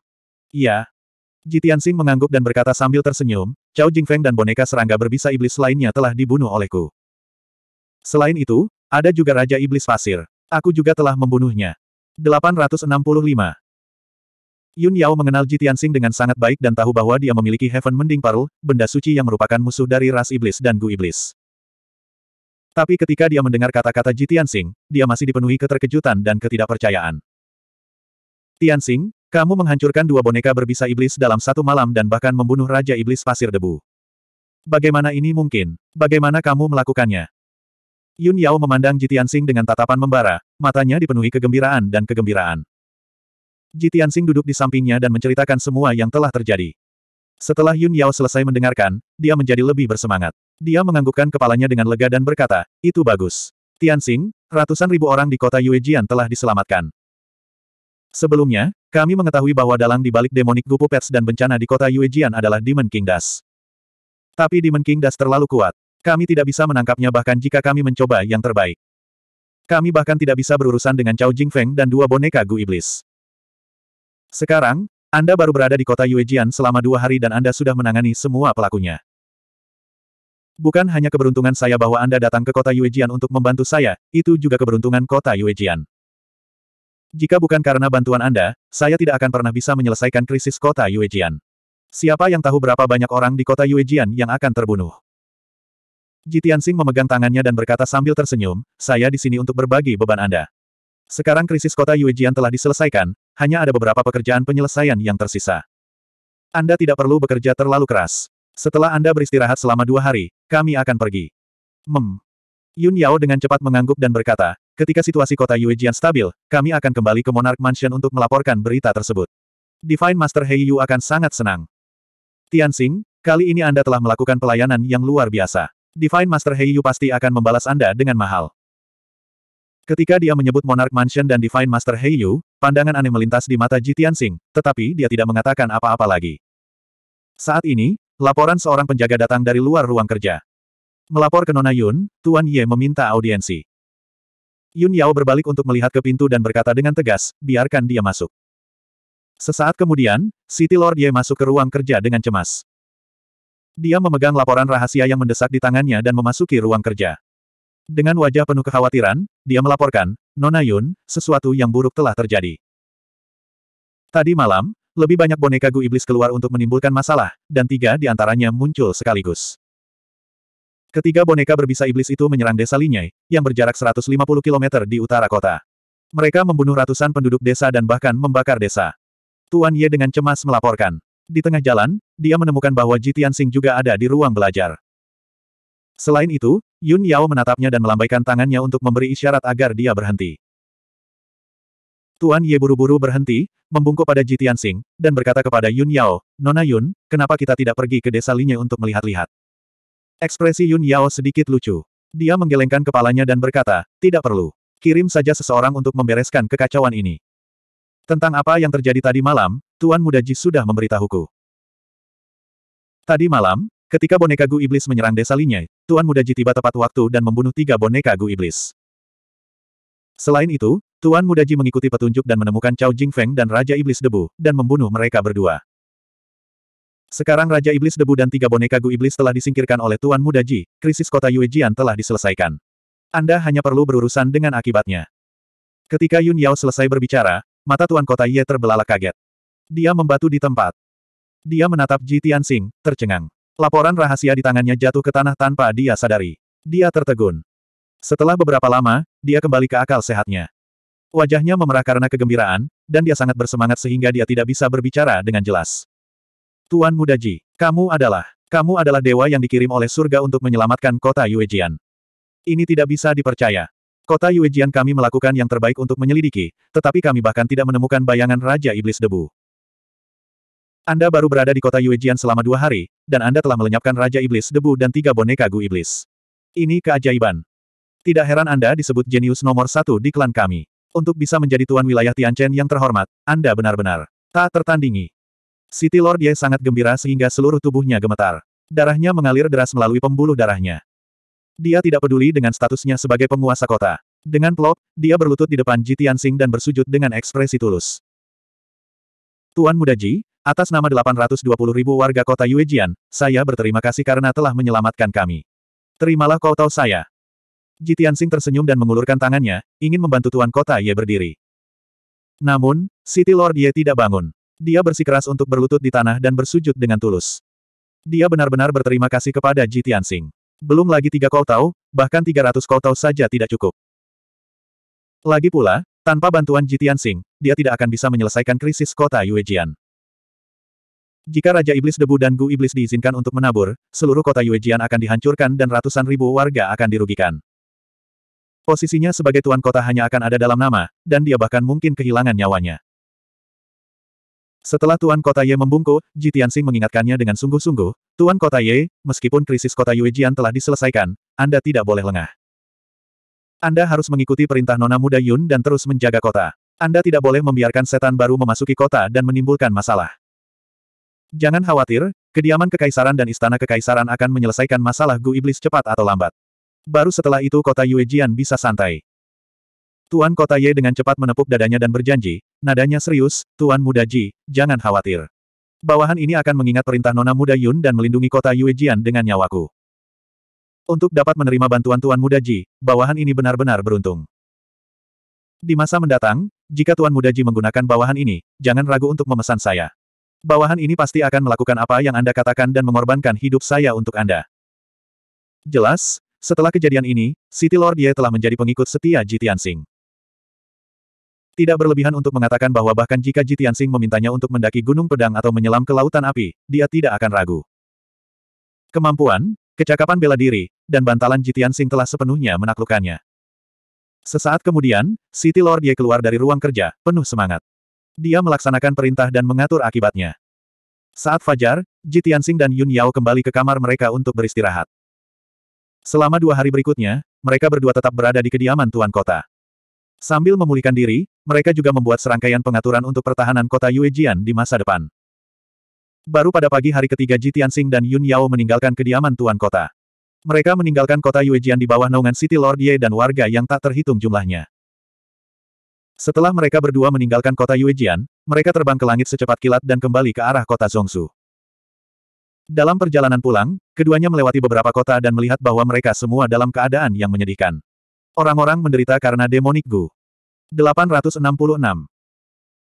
Iya. Ji Sing mengangguk dan berkata sambil tersenyum, Cao Jingfeng dan boneka serangga berbisa iblis lainnya telah dibunuh olehku. Selain itu, ada juga Raja Iblis Pasir. Aku juga telah membunuhnya. 865. Yun Yao mengenal Tianxing dengan sangat baik dan tahu bahwa dia memiliki Heaven Mending Pearl, benda suci yang merupakan musuh dari ras iblis dan Gu Iblis. Tapi ketika dia mendengar kata-kata Tianxing, dia masih dipenuhi keterkejutan dan ketidakpercayaan. Tianxing, kamu menghancurkan dua boneka berbisa iblis dalam satu malam dan bahkan membunuh Raja Iblis Pasir Debu. Bagaimana ini mungkin? Bagaimana kamu melakukannya? Yun Yao memandang Tianxing dengan tatapan membara, matanya dipenuhi kegembiraan dan kegembiraan. Tianxing duduk di sampingnya dan menceritakan semua yang telah terjadi. Setelah Yun Yao selesai mendengarkan, dia menjadi lebih bersemangat. Dia menganggukkan kepalanya dengan lega dan berkata, itu bagus. Tianxing, ratusan ribu orang di kota Yuejian telah diselamatkan. Sebelumnya, kami mengetahui bahwa dalang di balik demonic gupu pets dan bencana di kota Yuejian adalah Demon King Das. Tapi Demon King Das terlalu kuat, kami tidak bisa menangkapnya bahkan jika kami mencoba yang terbaik. Kami bahkan tidak bisa berurusan dengan Cao Jingfeng dan dua boneka Gu Iblis. Sekarang, Anda baru berada di kota Yuejian selama dua hari dan Anda sudah menangani semua pelakunya. Bukan hanya keberuntungan saya bahwa Anda datang ke kota Yuejian untuk membantu saya, itu juga keberuntungan kota Yuejian. Jika bukan karena bantuan Anda, saya tidak akan pernah bisa menyelesaikan krisis kota Yuejian. Siapa yang tahu berapa banyak orang di kota Yuejian yang akan terbunuh? Sing memegang tangannya dan berkata sambil tersenyum, saya di sini untuk berbagi beban Anda. Sekarang krisis kota Yuejian telah diselesaikan, hanya ada beberapa pekerjaan penyelesaian yang tersisa. Anda tidak perlu bekerja terlalu keras. Setelah Anda beristirahat selama dua hari, kami akan pergi. Mem. Yun Yao dengan cepat mengangguk dan berkata, ketika situasi kota Yuejian stabil, kami akan kembali ke Monarch Mansion untuk melaporkan berita tersebut. Divine Master Hei Yu akan sangat senang. Tianxing, kali ini Anda telah melakukan pelayanan yang luar biasa. Divine Master Heiyu pasti akan membalas Anda dengan mahal. Ketika dia menyebut Monarch Mansion dan Divine Master Heiyu, pandangan aneh melintas di mata Jitian Singh, tetapi dia tidak mengatakan apa-apa lagi. Saat ini, laporan seorang penjaga datang dari luar ruang kerja. Melapor ke Nona Yun, Tuan Ye meminta audiensi. Yun Yao berbalik untuk melihat ke pintu dan berkata dengan tegas, biarkan dia masuk. Sesaat kemudian, City Lord Ye masuk ke ruang kerja dengan cemas. Dia memegang laporan rahasia yang mendesak di tangannya dan memasuki ruang kerja. Dengan wajah penuh kekhawatiran, dia melaporkan, Nona Yun, sesuatu yang buruk telah terjadi. Tadi malam, lebih banyak boneka Gu Iblis keluar untuk menimbulkan masalah, dan tiga di antaranya muncul sekaligus. Ketiga boneka berbisa iblis itu menyerang desa Linyai, yang berjarak 150 km di utara kota. Mereka membunuh ratusan penduduk desa dan bahkan membakar desa. Tuan Ye dengan cemas melaporkan. Di tengah jalan, dia menemukan bahwa Ji Tianxing juga ada di ruang belajar. Selain itu, Yun Yao menatapnya dan melambaikan tangannya untuk memberi isyarat agar dia berhenti. Tuan Ye buru-buru berhenti, membungkuk pada Ji Tianxing, dan berkata kepada Yun Yao, Nona Yun, kenapa kita tidak pergi ke desa Linye untuk melihat-lihat? Ekspresi Yun Yao sedikit lucu. Dia menggelengkan kepalanya dan berkata, tidak perlu. Kirim saja seseorang untuk membereskan kekacauan ini. Tentang apa yang terjadi tadi malam, Tuan Muda Ji sudah memberitahuku. Tadi malam, ketika boneka Gu Iblis menyerang desa Linye, Tuan Muda Ji tiba tepat waktu dan membunuh tiga boneka Gu Iblis. Selain itu, Tuan Muda Ji mengikuti petunjuk dan menemukan Cao Feng dan Raja Iblis Debu, dan membunuh mereka berdua. Sekarang Raja Iblis Debu dan tiga boneka Gu Iblis telah disingkirkan oleh Tuan Muda Ji, krisis kota Yue Jian telah diselesaikan. Anda hanya perlu berurusan dengan akibatnya. Ketika Yun Yao selesai berbicara, Mata Tuan Kota Ye terbelalak kaget. Dia membatu di tempat. Dia menatap Ji Tianxing, tercengang. Laporan rahasia di tangannya jatuh ke tanah tanpa dia sadari. Dia tertegun. Setelah beberapa lama, dia kembali ke akal sehatnya. Wajahnya memerah karena kegembiraan, dan dia sangat bersemangat sehingga dia tidak bisa berbicara dengan jelas. Tuan Muda Ji, kamu adalah, kamu adalah dewa yang dikirim oleh surga untuk menyelamatkan kota Yuejian. Ini tidak bisa dipercaya. Kota Yuejian kami melakukan yang terbaik untuk menyelidiki, tetapi kami bahkan tidak menemukan bayangan Raja Iblis Debu. Anda baru berada di kota Yuejian selama dua hari, dan Anda telah melenyapkan Raja Iblis Debu dan tiga boneka Gu Iblis. Ini keajaiban. Tidak heran Anda disebut jenius nomor satu di klan kami. Untuk bisa menjadi tuan wilayah Tianchen yang terhormat, Anda benar-benar tak tertandingi. City Lord Ye sangat gembira sehingga seluruh tubuhnya gemetar. Darahnya mengalir deras melalui pembuluh darahnya. Dia tidak peduli dengan statusnya sebagai penguasa kota. Dengan plop, dia berlutut di depan Ji Tianxing dan bersujud dengan ekspresi tulus. Tuan Muda Ji, atas nama 820 ribu warga kota Yuejian, saya berterima kasih karena telah menyelamatkan kami. Terimalah kau tahu saya. Ji Tianxing tersenyum dan mengulurkan tangannya, ingin membantu Tuan Kota Ye berdiri. Namun, City Lord Ye tidak bangun. Dia bersikeras untuk berlutut di tanah dan bersujud dengan tulus. Dia benar-benar berterima kasih kepada Ji Tianxing. Belum lagi tiga kau bahkan 300 kau tahu saja tidak cukup. Lagi pula, tanpa bantuan Jitian Sing, dia tidak akan bisa menyelesaikan krisis kota Yuejian. Jika Raja Iblis Debu dan Gu Iblis diizinkan untuk menabur, seluruh kota Yuejian akan dihancurkan dan ratusan ribu warga akan dirugikan. Posisinya sebagai tuan kota hanya akan ada dalam nama, dan dia bahkan mungkin kehilangan nyawanya. Setelah Tuan Kota Ye membungkuk, Ji Tianxing mengingatkannya dengan sungguh-sungguh, Tuan Kota Ye, meskipun krisis kota Yuejian telah diselesaikan, Anda tidak boleh lengah. Anda harus mengikuti perintah Nona Muda Yun dan terus menjaga kota. Anda tidak boleh membiarkan setan baru memasuki kota dan menimbulkan masalah. Jangan khawatir, kediaman kekaisaran dan istana kekaisaran akan menyelesaikan masalah Gu Iblis cepat atau lambat. Baru setelah itu kota Yuejian bisa santai. Tuan Kota Ye dengan cepat menepuk dadanya dan berjanji, nadanya serius, Tuan Muda Ji, jangan khawatir. Bawahan ini akan mengingat perintah Nona Muda Yun dan melindungi kota Yuejian dengan nyawaku. Untuk dapat menerima bantuan Tuan Muda Ji, bawahan ini benar-benar beruntung. Di masa mendatang, jika Tuan Muda Ji menggunakan bawahan ini, jangan ragu untuk memesan saya. Bawahan ini pasti akan melakukan apa yang Anda katakan dan mengorbankan hidup saya untuk Anda. Jelas, setelah kejadian ini, City Lord Ye telah menjadi pengikut setia Ji Tianxing. Tidak berlebihan untuk mengatakan bahwa bahkan jika Jitian Sing memintanya untuk mendaki gunung pedang atau menyelam ke lautan api, dia tidak akan ragu. Kemampuan, kecakapan bela diri, dan bantalan Jitian Sing telah sepenuhnya menaklukkannya. Sesaat kemudian, City Lord dia keluar dari ruang kerja, penuh semangat. Dia melaksanakan perintah dan mengatur akibatnya. Saat fajar, Jitian Sing dan Yun Yao kembali ke kamar mereka untuk beristirahat. Selama dua hari berikutnya, mereka berdua tetap berada di kediaman Tuan Kota. Sambil memulihkan diri, mereka juga membuat serangkaian pengaturan untuk pertahanan kota Yuejian di masa depan. Baru pada pagi hari ketiga Ji Tianxing dan Yun Yao meninggalkan kediaman Tuan Kota. Mereka meninggalkan kota Yuejian di bawah naungan City Lord Ye dan warga yang tak terhitung jumlahnya. Setelah mereka berdua meninggalkan kota Yuejian, mereka terbang ke langit secepat kilat dan kembali ke arah kota Zhongsu. Dalam perjalanan pulang, keduanya melewati beberapa kota dan melihat bahwa mereka semua dalam keadaan yang menyedihkan. Orang-orang menderita karena demonik Gu. 866.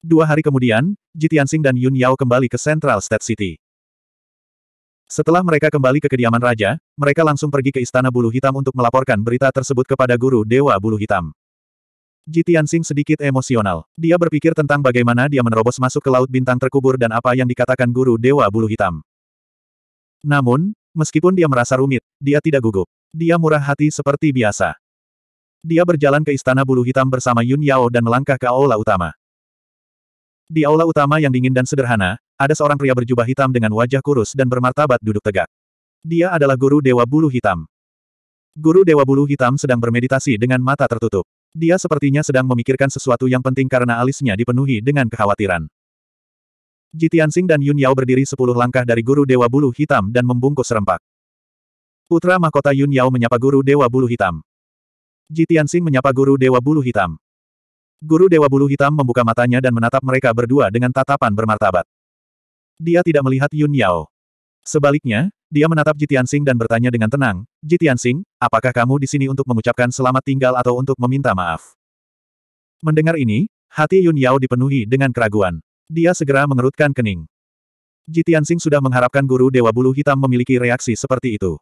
Dua hari kemudian, Jitiansing dan Yun Yao kembali ke Central State City. Setelah mereka kembali ke kediaman raja, mereka langsung pergi ke Istana Bulu Hitam untuk melaporkan berita tersebut kepada Guru Dewa Bulu Hitam. Jitiansing sedikit emosional. Dia berpikir tentang bagaimana dia menerobos masuk ke Laut Bintang Terkubur dan apa yang dikatakan Guru Dewa Bulu Hitam. Namun, meskipun dia merasa rumit, dia tidak gugup. Dia murah hati seperti biasa. Dia berjalan ke Istana Bulu Hitam bersama Yun Yao dan melangkah ke aula utama. Di aula utama yang dingin dan sederhana, ada seorang pria berjubah hitam dengan wajah kurus dan bermartabat duduk tegak. Dia adalah guru Dewa Bulu Hitam. Guru Dewa Bulu Hitam sedang bermeditasi dengan mata tertutup. Dia sepertinya sedang memikirkan sesuatu yang penting karena alisnya dipenuhi dengan kekhawatiran. Jitiansing dan Yun Yao berdiri sepuluh langkah dari Guru Dewa Bulu Hitam dan membungkus serempak. Putra mahkota Yun Yao menyapa Guru Dewa Bulu Hitam. Ji Tianxing menyapa Guru Dewa Bulu Hitam. Guru Dewa Bulu Hitam membuka matanya dan menatap mereka berdua dengan tatapan bermartabat. Dia tidak melihat Yun Yao. Sebaliknya, dia menatap Ji Tianxing dan bertanya dengan tenang, Ji Tianxing, apakah kamu di sini untuk mengucapkan selamat tinggal atau untuk meminta maaf? Mendengar ini, hati Yun Yao dipenuhi dengan keraguan. Dia segera mengerutkan kening. Ji Tianxing sudah mengharapkan Guru Dewa Bulu Hitam memiliki reaksi seperti itu.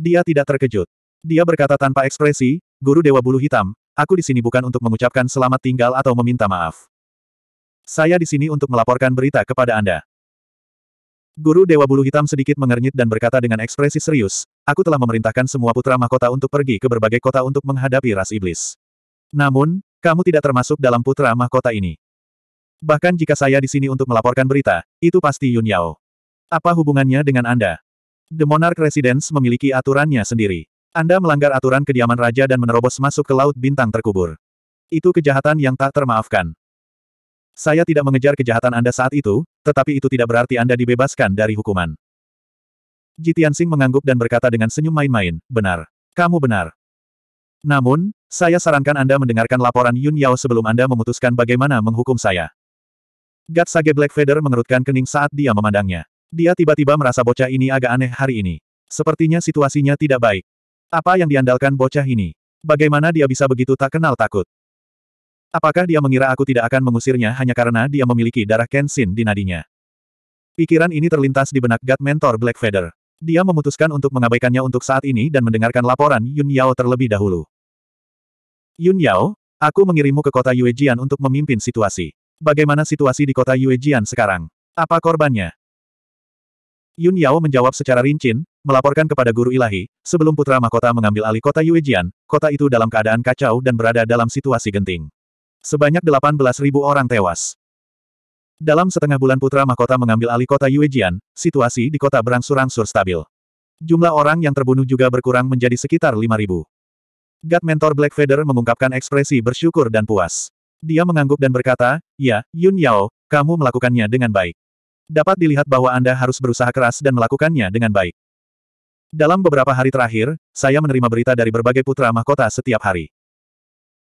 Dia tidak terkejut. Dia berkata tanpa ekspresi, Guru Dewa Bulu Hitam, aku di sini bukan untuk mengucapkan selamat tinggal atau meminta maaf. Saya di sini untuk melaporkan berita kepada Anda. Guru Dewa Bulu Hitam sedikit mengernyit dan berkata dengan ekspresi serius, aku telah memerintahkan semua putra mahkota untuk pergi ke berbagai kota untuk menghadapi ras iblis. Namun, kamu tidak termasuk dalam putra mahkota ini. Bahkan jika saya di sini untuk melaporkan berita, itu pasti Yun Yao. Apa hubungannya dengan Anda? The Monarch Residence memiliki aturannya sendiri. Anda melanggar aturan kediaman raja dan menerobos masuk ke Laut Bintang Terkubur. Itu kejahatan yang tak termaafkan. Saya tidak mengejar kejahatan Anda saat itu, tetapi itu tidak berarti Anda dibebaskan dari hukuman. Jitian Sing mengangguk dan berkata dengan senyum main-main, benar. Kamu benar. Namun, saya sarankan Anda mendengarkan laporan Yun Yao sebelum Anda memutuskan bagaimana menghukum saya. Gatsage Blackfeather mengerutkan kening saat dia memandangnya. Dia tiba-tiba merasa bocah ini agak aneh hari ini. Sepertinya situasinya tidak baik. Apa yang diandalkan bocah ini? Bagaimana dia bisa begitu tak kenal takut? Apakah dia mengira aku tidak akan mengusirnya hanya karena dia memiliki darah Kenshin di nadinya? Pikiran ini terlintas di benak Gat Mentor Black Feather. Dia memutuskan untuk mengabaikannya untuk saat ini dan mendengarkan laporan Yun Yao terlebih dahulu. Yun Yao, aku mengirimmu ke kota Yuejian untuk memimpin situasi. Bagaimana situasi di kota Yuejian sekarang? Apa korbannya? Yun Yao menjawab secara rinci, melaporkan kepada guru ilahi, sebelum putra mahkota mengambil alih kota Yuejian, kota itu dalam keadaan kacau dan berada dalam situasi genting. Sebanyak 18.000 orang tewas. Dalam setengah bulan putra mahkota mengambil alih kota Yuejian, situasi di kota berangsur-angsur stabil. Jumlah orang yang terbunuh juga berkurang menjadi sekitar 5.000. God Mentor Black Feather mengungkapkan ekspresi bersyukur dan puas. Dia mengangguk dan berkata, Ya, Yun Yao, kamu melakukannya dengan baik dapat dilihat bahwa Anda harus berusaha keras dan melakukannya dengan baik. Dalam beberapa hari terakhir, saya menerima berita dari berbagai putra mahkota setiap hari.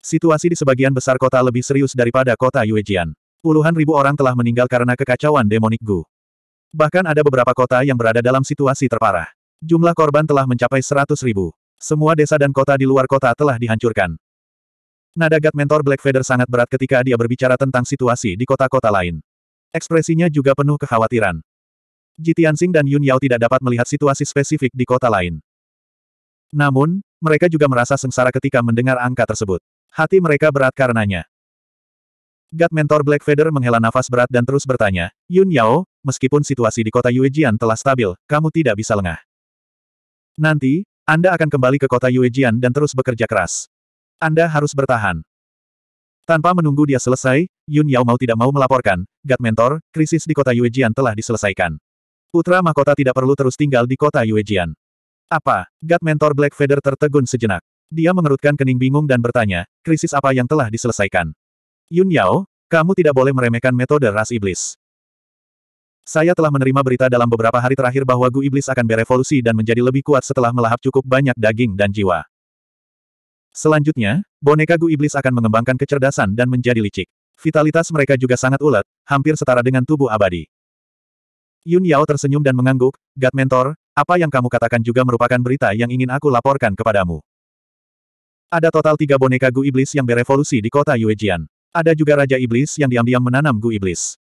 Situasi di sebagian besar kota lebih serius daripada kota Yuejian. Puluhan ribu orang telah meninggal karena kekacauan demonik Gu. Bahkan ada beberapa kota yang berada dalam situasi terparah. Jumlah korban telah mencapai seratus ribu. Semua desa dan kota di luar kota telah dihancurkan. Nada God mentor Black Feather sangat berat ketika dia berbicara tentang situasi di kota-kota lain. Ekspresinya juga penuh kekhawatiran. Ji dan Yun Yao tidak dapat melihat situasi spesifik di kota lain. Namun, mereka juga merasa sengsara ketika mendengar angka tersebut. Hati mereka berat karenanya. God Mentor Black Feather menghela nafas berat dan terus bertanya, Yun Yao, meskipun situasi di kota Yuejian telah stabil, kamu tidak bisa lengah. Nanti, Anda akan kembali ke kota Yuejian dan terus bekerja keras. Anda harus bertahan. Tanpa menunggu dia selesai, Yun Yao mau tidak mau melaporkan, God Mentor, krisis di kota Yuejian telah diselesaikan. Putra Mahkota tidak perlu terus tinggal di kota Yuejian. Apa? God Mentor Black Feather tertegun sejenak. Dia mengerutkan kening bingung dan bertanya, krisis apa yang telah diselesaikan? Yun Yao, kamu tidak boleh meremehkan metode ras iblis. Saya telah menerima berita dalam beberapa hari terakhir bahwa Gu Iblis akan berevolusi dan menjadi lebih kuat setelah melahap cukup banyak daging dan jiwa. Selanjutnya, boneka Gu Iblis akan mengembangkan kecerdasan dan menjadi licik. Vitalitas mereka juga sangat ulet, hampir setara dengan tubuh abadi. Yun Yao tersenyum dan mengangguk, God Mentor, apa yang kamu katakan juga merupakan berita yang ingin aku laporkan kepadamu. Ada total tiga boneka Gu Iblis yang berevolusi di kota Yuejian. Ada juga Raja Iblis yang diam-diam menanam Gu Iblis.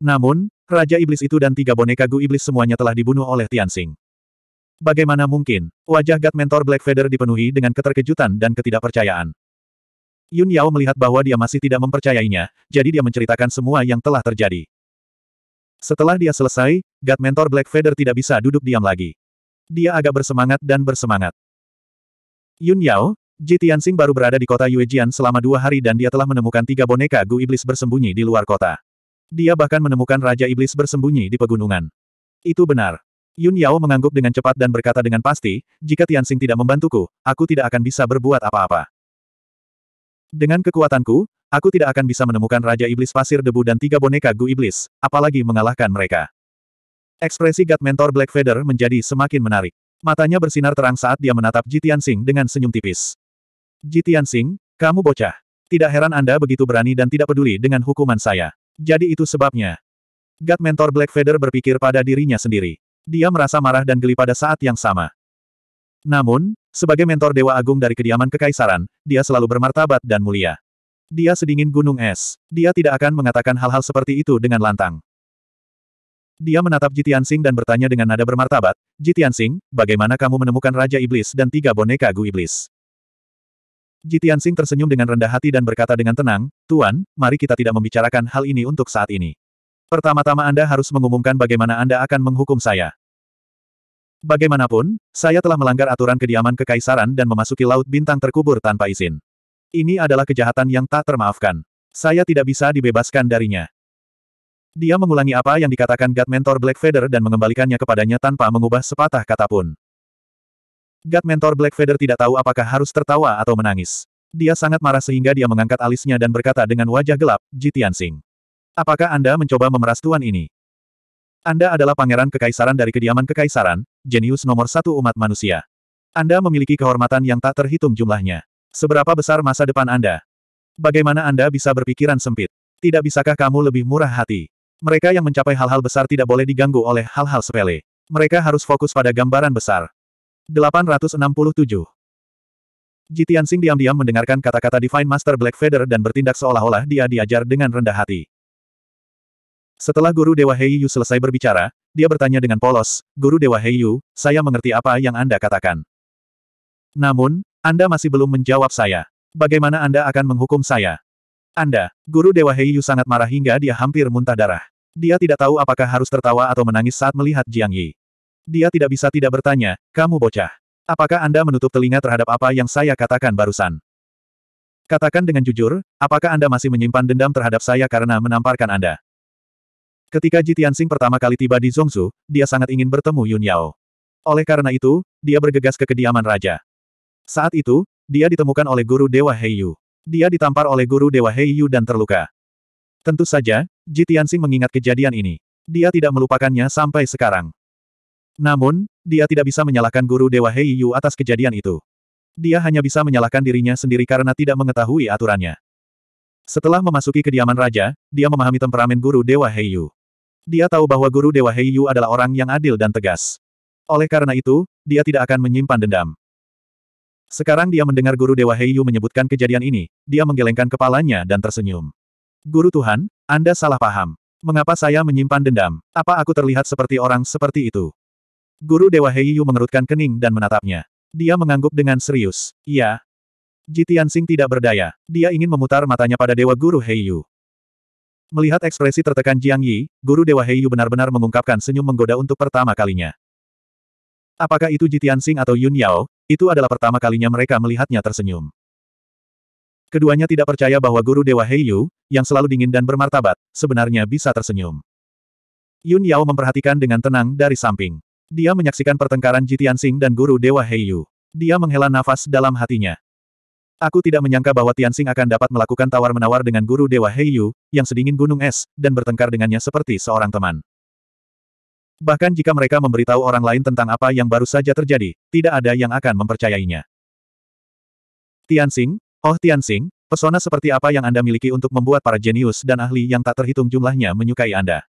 Namun, Raja Iblis itu dan tiga boneka Gu Iblis semuanya telah dibunuh oleh Tianxing. Bagaimana mungkin? Wajah God Mentor Black Feather dipenuhi dengan keterkejutan dan ketidakpercayaan. Yun Yao melihat bahwa dia masih tidak mempercayainya, jadi dia menceritakan semua yang telah terjadi. Setelah dia selesai, God Mentor Black Feather tidak bisa duduk diam lagi. Dia agak bersemangat dan bersemangat. Yun Yao, Ji Tianxing baru berada di kota Yuejian selama dua hari dan dia telah menemukan tiga boneka Gu Iblis bersembunyi di luar kota. Dia bahkan menemukan Raja Iblis bersembunyi di pegunungan. Itu benar. Yun Yao mengangguk dengan cepat dan berkata dengan pasti, jika Tianxing tidak membantuku, aku tidak akan bisa berbuat apa-apa. Dengan kekuatanku, aku tidak akan bisa menemukan Raja Iblis Pasir Debu dan tiga boneka Gu Iblis, apalagi mengalahkan mereka. Ekspresi God Mentor Black Feather menjadi semakin menarik. Matanya bersinar terang saat dia menatap Tian Xing dengan senyum tipis. Tian Xing, kamu bocah. Tidak heran Anda begitu berani dan tidak peduli dengan hukuman saya. Jadi itu sebabnya. God Mentor Black Feather berpikir pada dirinya sendiri dia merasa marah dan geli pada saat yang sama. Namun, sebagai mentor Dewa Agung dari kediaman kekaisaran, dia selalu bermartabat dan mulia. Dia sedingin gunung es. Dia tidak akan mengatakan hal-hal seperti itu dengan lantang. Dia menatap Jitian Sing dan bertanya dengan nada bermartabat, Jitian Sing, bagaimana kamu menemukan Raja Iblis dan tiga boneka Gu Iblis? Jitian Sing tersenyum dengan rendah hati dan berkata dengan tenang, Tuan, mari kita tidak membicarakan hal ini untuk saat ini. Pertama-tama Anda harus mengumumkan bagaimana Anda akan menghukum saya. Bagaimanapun, saya telah melanggar aturan kediaman kekaisaran dan memasuki Laut Bintang terkubur tanpa izin. Ini adalah kejahatan yang tak termaafkan. Saya tidak bisa dibebaskan darinya. Dia mengulangi apa yang dikatakan God Mentor Black Feather dan mengembalikannya kepadanya tanpa mengubah sepatah kata pun. God Mentor Black Feather tidak tahu apakah harus tertawa atau menangis. Dia sangat marah sehingga dia mengangkat alisnya dan berkata dengan wajah gelap, Jitian Sing. Apakah Anda mencoba memeras tuan ini? Anda adalah pangeran kekaisaran dari kediaman kekaisaran, jenius nomor satu umat manusia. Anda memiliki kehormatan yang tak terhitung jumlahnya. Seberapa besar masa depan Anda? Bagaimana Anda bisa berpikiran sempit? Tidak bisakah kamu lebih murah hati? Mereka yang mencapai hal-hal besar tidak boleh diganggu oleh hal-hal sepele. Mereka harus fokus pada gambaran besar. 867 Jitian Sing diam-diam mendengarkan kata-kata Divine Master Black Feather dan bertindak seolah-olah dia diajar dengan rendah hati. Setelah Guru Dewa Heiyu selesai berbicara, dia bertanya dengan polos, Guru Dewa Heiyu, saya mengerti apa yang Anda katakan. Namun, Anda masih belum menjawab saya. Bagaimana Anda akan menghukum saya? Anda, Guru Dewa Heiyu sangat marah hingga dia hampir muntah darah. Dia tidak tahu apakah harus tertawa atau menangis saat melihat Jiang Yi. Dia tidak bisa tidak bertanya, kamu bocah. Apakah Anda menutup telinga terhadap apa yang saya katakan barusan? Katakan dengan jujur, apakah Anda masih menyimpan dendam terhadap saya karena menamparkan Anda? Ketika Ji Tianxing pertama kali tiba di Zhongzhou, dia sangat ingin bertemu Yun Yao. Oleh karena itu, dia bergegas ke kediaman raja. Saat itu, dia ditemukan oleh guru Dewa Heiyu. Dia ditampar oleh guru Dewa Heiyu dan terluka. Tentu saja, Ji Tianxing mengingat kejadian ini. Dia tidak melupakannya sampai sekarang. Namun, dia tidak bisa menyalahkan guru Dewa Heiyu atas kejadian itu. Dia hanya bisa menyalahkan dirinya sendiri karena tidak mengetahui aturannya. Setelah memasuki kediaman raja, dia memahami temperamen guru Dewa Heiyu. Dia tahu bahwa guru Dewa Heiyu adalah orang yang adil dan tegas. Oleh karena itu, dia tidak akan menyimpan dendam. Sekarang dia mendengar guru Dewa Heiyu menyebutkan kejadian ini, dia menggelengkan kepalanya dan tersenyum. Guru Tuhan, Anda salah paham. Mengapa saya menyimpan dendam? Apa aku terlihat seperti orang seperti itu? Guru Dewa Heiyu mengerutkan kening dan menatapnya. Dia mengangguk dengan serius. Iya, Jitian Sing tidak berdaya. Dia ingin memutar matanya pada Dewa Guru Heiyu. Melihat ekspresi tertekan Jiang Yi, Guru Dewa Heiyu benar-benar mengungkapkan senyum menggoda untuk pertama kalinya. Apakah itu Jitian Sing atau Yun Yao, itu adalah pertama kalinya mereka melihatnya tersenyum. Keduanya tidak percaya bahwa Guru Dewa Heiyu, yang selalu dingin dan bermartabat, sebenarnya bisa tersenyum. Yun Yao memperhatikan dengan tenang dari samping. Dia menyaksikan pertengkaran Jitian Sing dan Guru Dewa Heiyu. Dia menghela nafas dalam hatinya. Aku tidak menyangka bahwa Tianxing akan dapat melakukan tawar-menawar dengan guru Dewa Heiyu, yang sedingin gunung es, dan bertengkar dengannya seperti seorang teman. Bahkan jika mereka memberitahu orang lain tentang apa yang baru saja terjadi, tidak ada yang akan mempercayainya. Tianxing, oh Tianxing, pesona seperti apa yang Anda miliki untuk membuat para jenius dan ahli yang tak terhitung jumlahnya menyukai Anda.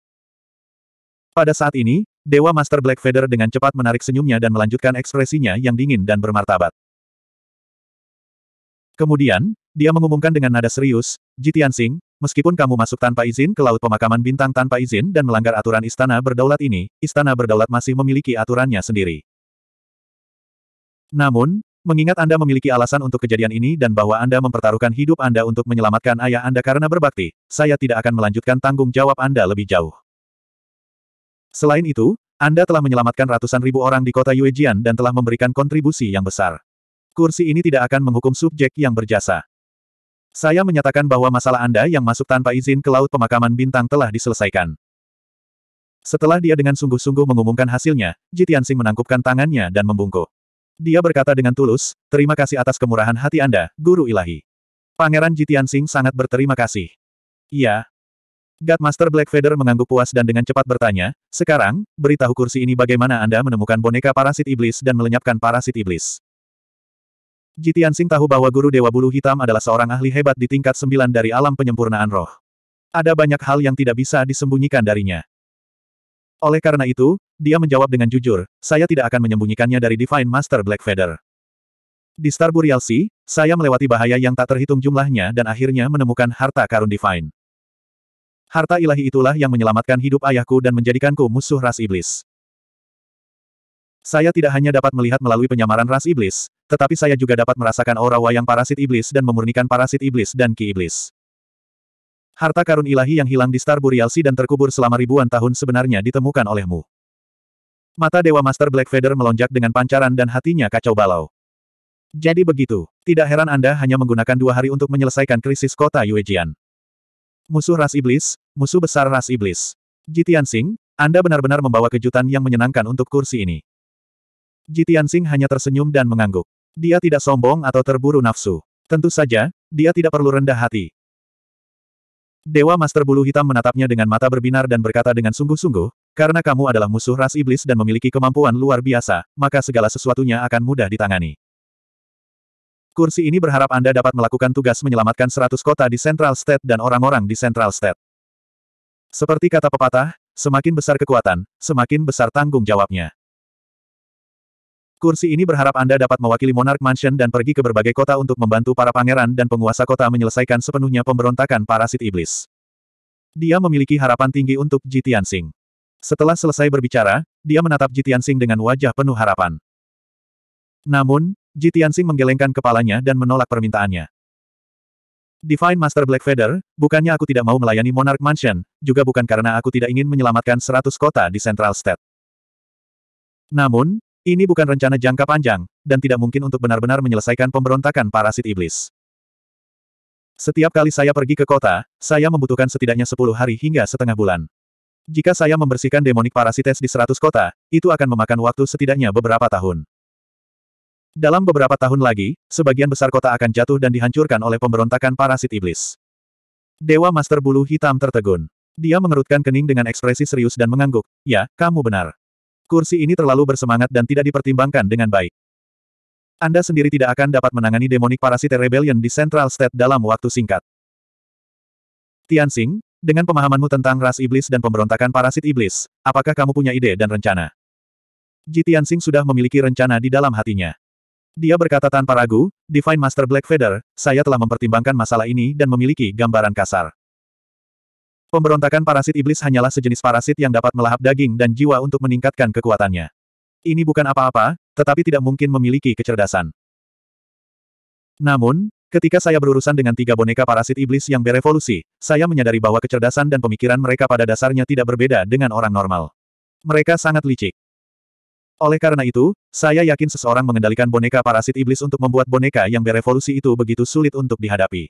Pada saat ini, Dewa Master Black Feather dengan cepat menarik senyumnya dan melanjutkan ekspresinya yang dingin dan bermartabat. Kemudian, dia mengumumkan dengan nada serius, Jitian meskipun kamu masuk tanpa izin ke Laut Pemakaman Bintang tanpa izin dan melanggar aturan istana berdaulat ini, istana berdaulat masih memiliki aturannya sendiri. Namun, mengingat Anda memiliki alasan untuk kejadian ini dan bahwa Anda mempertaruhkan hidup Anda untuk menyelamatkan ayah Anda karena berbakti, saya tidak akan melanjutkan tanggung jawab Anda lebih jauh. Selain itu, Anda telah menyelamatkan ratusan ribu orang di kota Yuejian dan telah memberikan kontribusi yang besar kursi ini tidak akan menghukum subjek yang berjasa. Saya menyatakan bahwa masalah Anda yang masuk tanpa izin ke Laut Pemakaman Bintang telah diselesaikan. Setelah dia dengan sungguh-sungguh mengumumkan hasilnya, Jitiansing menangkupkan tangannya dan membungkuk. Dia berkata dengan tulus, terima kasih atas kemurahan hati Anda, Guru Ilahi. Pangeran Jitiansing sangat berterima kasih. Iya. Godmaster Black Feather mengangguk puas dan dengan cepat bertanya, sekarang, beritahu kursi ini bagaimana Anda menemukan boneka parasit iblis dan melenyapkan parasit iblis. Jitian Sing tahu bahwa Guru Dewa Bulu Hitam adalah seorang ahli hebat di tingkat sembilan dari alam penyempurnaan roh. Ada banyak hal yang tidak bisa disembunyikan darinya. Oleh karena itu, dia menjawab dengan jujur, saya tidak akan menyembunyikannya dari Divine Master Black Feather. Di Star Burial Sea, saya melewati bahaya yang tak terhitung jumlahnya dan akhirnya menemukan harta karun Divine. Harta ilahi itulah yang menyelamatkan hidup ayahku dan menjadikanku musuh ras iblis. Saya tidak hanya dapat melihat melalui penyamaran ras iblis, tetapi saya juga dapat merasakan aura wayang parasit iblis dan memurnikan parasit iblis dan ki iblis. Harta karun ilahi yang hilang di Star Burial Sea dan terkubur selama ribuan tahun sebenarnya ditemukan olehmu. Mata Dewa Master Black Feather melonjak dengan pancaran dan hatinya kacau balau. Jadi begitu, tidak heran Anda hanya menggunakan dua hari untuk menyelesaikan krisis kota Yuejian. Musuh ras iblis, musuh besar ras iblis. Jitian Singh, Anda benar-benar membawa kejutan yang menyenangkan untuk kursi ini. Jitian Tianxing hanya tersenyum dan mengangguk. Dia tidak sombong atau terburu nafsu. Tentu saja, dia tidak perlu rendah hati. Dewa Master Bulu Hitam menatapnya dengan mata berbinar dan berkata dengan sungguh-sungguh, karena kamu adalah musuh ras iblis dan memiliki kemampuan luar biasa, maka segala sesuatunya akan mudah ditangani. Kursi ini berharap Anda dapat melakukan tugas menyelamatkan seratus kota di Central State dan orang-orang di Central State. Seperti kata pepatah, semakin besar kekuatan, semakin besar tanggung jawabnya. Kursi ini berharap Anda dapat mewakili Monarch Mansion dan pergi ke berbagai kota untuk membantu para pangeran dan penguasa kota menyelesaikan sepenuhnya pemberontakan parasit iblis. Dia memiliki harapan tinggi untuk Jitian Singh. Setelah selesai berbicara, dia menatap Jitian Singh dengan wajah penuh harapan. Namun, Jitian Singh menggelengkan kepalanya dan menolak permintaannya. Divine Master Black Feather, bukannya aku tidak mau melayani Monarch Mansion, juga bukan karena aku tidak ingin menyelamatkan 100 kota di Central State. Namun, ini bukan rencana jangka panjang, dan tidak mungkin untuk benar-benar menyelesaikan pemberontakan parasit iblis. Setiap kali saya pergi ke kota, saya membutuhkan setidaknya 10 hari hingga setengah bulan. Jika saya membersihkan demonik parasites di 100 kota, itu akan memakan waktu setidaknya beberapa tahun. Dalam beberapa tahun lagi, sebagian besar kota akan jatuh dan dihancurkan oleh pemberontakan parasit iblis. Dewa Master Bulu Hitam tertegun. Dia mengerutkan kening dengan ekspresi serius dan mengangguk, ya, kamu benar. Kursi ini terlalu bersemangat dan tidak dipertimbangkan dengan baik. Anda sendiri tidak akan dapat menangani demonic parasite rebellion di Central State dalam waktu singkat. Tianxing, dengan pemahamanmu tentang ras iblis dan pemberontakan parasit iblis, apakah kamu punya ide dan rencana? Ji Tianxing sudah memiliki rencana di dalam hatinya. Dia berkata tanpa ragu, Divine Master Black Feather, saya telah mempertimbangkan masalah ini dan memiliki gambaran kasar. Pemberontakan parasit iblis hanyalah sejenis parasit yang dapat melahap daging dan jiwa untuk meningkatkan kekuatannya. Ini bukan apa-apa, tetapi tidak mungkin memiliki kecerdasan. Namun, ketika saya berurusan dengan tiga boneka parasit iblis yang berevolusi, saya menyadari bahwa kecerdasan dan pemikiran mereka pada dasarnya tidak berbeda dengan orang normal. Mereka sangat licik. Oleh karena itu, saya yakin seseorang mengendalikan boneka parasit iblis untuk membuat boneka yang berevolusi itu begitu sulit untuk dihadapi.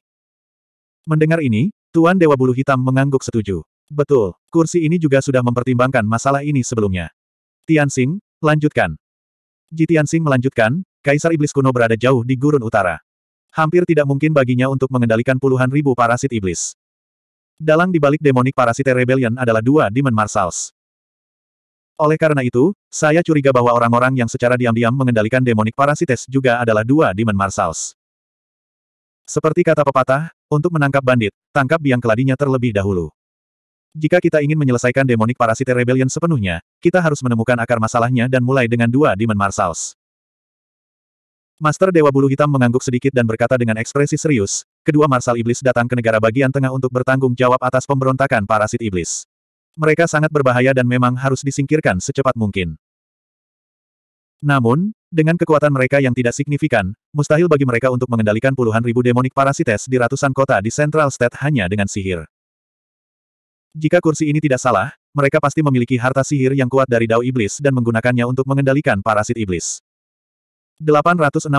Mendengar ini, Tuan Dewa Bulu Hitam mengangguk setuju. Betul, kursi ini juga sudah mempertimbangkan masalah ini sebelumnya. Tianxing, lanjutkan. Ji Tianxing melanjutkan, Kaisar Iblis kuno berada jauh di gurun utara. Hampir tidak mungkin baginya untuk mengendalikan puluhan ribu parasit iblis. Dalang dibalik demonik parasite rebellion adalah dua Demon Marsals. Oleh karena itu, saya curiga bahwa orang-orang yang secara diam-diam mengendalikan demonik parasites juga adalah dua Demon Marsals. Seperti kata pepatah, untuk menangkap bandit, tangkap biang keladinya terlebih dahulu. Jika kita ingin menyelesaikan demonic parasite rebellion sepenuhnya, kita harus menemukan akar masalahnya dan mulai dengan dua Demon Marsals. Master Dewa Bulu Hitam mengangguk sedikit dan berkata dengan ekspresi serius, kedua Marsal Iblis datang ke negara bagian tengah untuk bertanggung jawab atas pemberontakan parasit iblis. Mereka sangat berbahaya dan memang harus disingkirkan secepat mungkin. Namun, dengan kekuatan mereka yang tidak signifikan, mustahil bagi mereka untuk mengendalikan puluhan ribu demonik parasites di ratusan kota di Central State hanya dengan sihir. Jika kursi ini tidak salah, mereka pasti memiliki harta sihir yang kuat dari Dao Iblis dan menggunakannya untuk mengendalikan parasit iblis. 868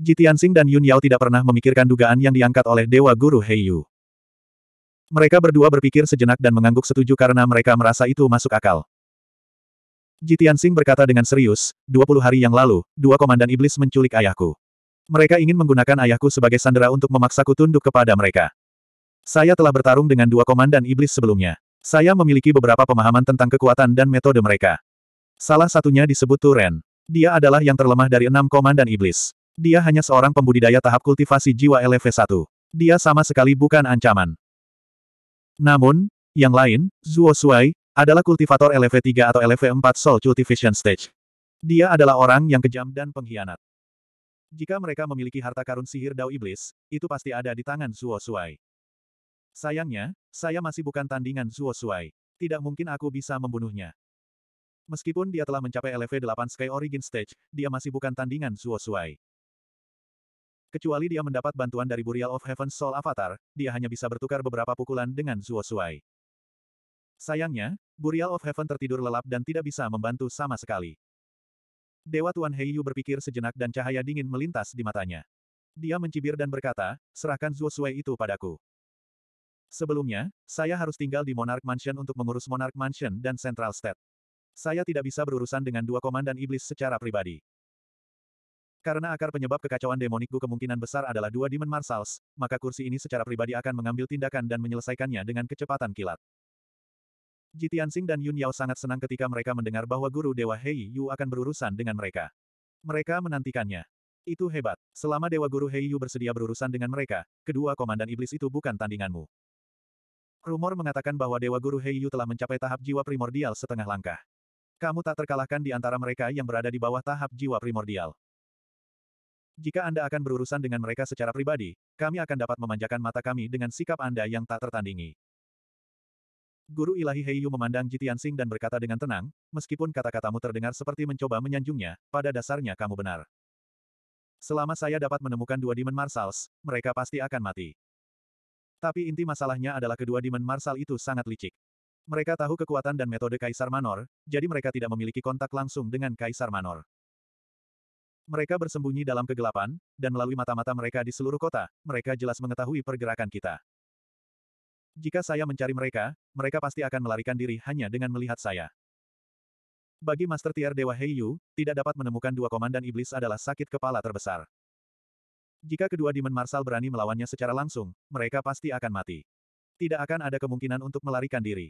Tianxing dan Yun Yao tidak pernah memikirkan dugaan yang diangkat oleh Dewa Guru Heiyu. Mereka berdua berpikir sejenak dan mengangguk setuju karena mereka merasa itu masuk akal. Jitian Sing berkata dengan serius, 20 hari yang lalu, dua komandan iblis menculik ayahku. Mereka ingin menggunakan ayahku sebagai sandera untuk memaksaku tunduk kepada mereka. Saya telah bertarung dengan dua komandan iblis sebelumnya. Saya memiliki beberapa pemahaman tentang kekuatan dan metode mereka. Salah satunya disebut Turen. Dia adalah yang terlemah dari enam komandan iblis. Dia hanya seorang pembudidaya tahap kultivasi jiwa LV1. Dia sama sekali bukan ancaman. Namun, yang lain, Zuo Suai, adalah kultivator LV3 atau LV4 Soul Cultivation Stage. Dia adalah orang yang kejam dan pengkhianat. Jika mereka memiliki harta karun sihir Dao Iblis, itu pasti ada di tangan Zuo Suai. Sayangnya, saya masih bukan tandingan Zuo Suai. Tidak mungkin aku bisa membunuhnya. Meskipun dia telah mencapai LV8 Sky Origin Stage, dia masih bukan tandingan Zuo Suai. Kecuali dia mendapat bantuan dari Burial of Heaven Soul Avatar, dia hanya bisa bertukar beberapa pukulan dengan Zuo Suai. Sayangnya, Burial of Heaven tertidur lelap dan tidak bisa membantu sama sekali. Dewa Tuan Heiyu berpikir sejenak dan cahaya dingin melintas di matanya. Dia mencibir dan berkata, serahkan Zuo Sui itu padaku. Sebelumnya, saya harus tinggal di Monarch Mansion untuk mengurus Monarch Mansion dan Central State. Saya tidak bisa berurusan dengan dua komandan iblis secara pribadi. Karena akar penyebab kekacauan demonikku kemungkinan besar adalah dua Demon Marsals, maka kursi ini secara pribadi akan mengambil tindakan dan menyelesaikannya dengan kecepatan kilat. Ji Tianxing dan Yun Yao sangat senang ketika mereka mendengar bahwa guru Dewa Hei Yu akan berurusan dengan mereka. Mereka menantikannya. Itu hebat. Selama Dewa Guru Hei Yu bersedia berurusan dengan mereka, kedua komandan iblis itu bukan tandinganmu. Rumor mengatakan bahwa Dewa Guru Hei Yu telah mencapai tahap jiwa primordial setengah langkah. Kamu tak terkalahkan di antara mereka yang berada di bawah tahap jiwa primordial. Jika Anda akan berurusan dengan mereka secara pribadi, kami akan dapat memanjakan mata kami dengan sikap Anda yang tak tertandingi. Guru Ilahi Heiyu memandang Jitian Sing dan berkata dengan tenang, meskipun kata-katamu terdengar seperti mencoba menyanjungnya, pada dasarnya kamu benar. Selama saya dapat menemukan dua Demon Marsals, mereka pasti akan mati. Tapi inti masalahnya adalah kedua Demon Marsal itu sangat licik. Mereka tahu kekuatan dan metode Kaisar Manor, jadi mereka tidak memiliki kontak langsung dengan Kaisar Manor. Mereka bersembunyi dalam kegelapan, dan melalui mata-mata mereka di seluruh kota, mereka jelas mengetahui pergerakan kita. Jika saya mencari mereka, mereka pasti akan melarikan diri hanya dengan melihat saya. Bagi Master Tier Dewa Heiyu, tidak dapat menemukan dua komandan iblis adalah sakit kepala terbesar. Jika kedua Demon Marsal berani melawannya secara langsung, mereka pasti akan mati. Tidak akan ada kemungkinan untuk melarikan diri.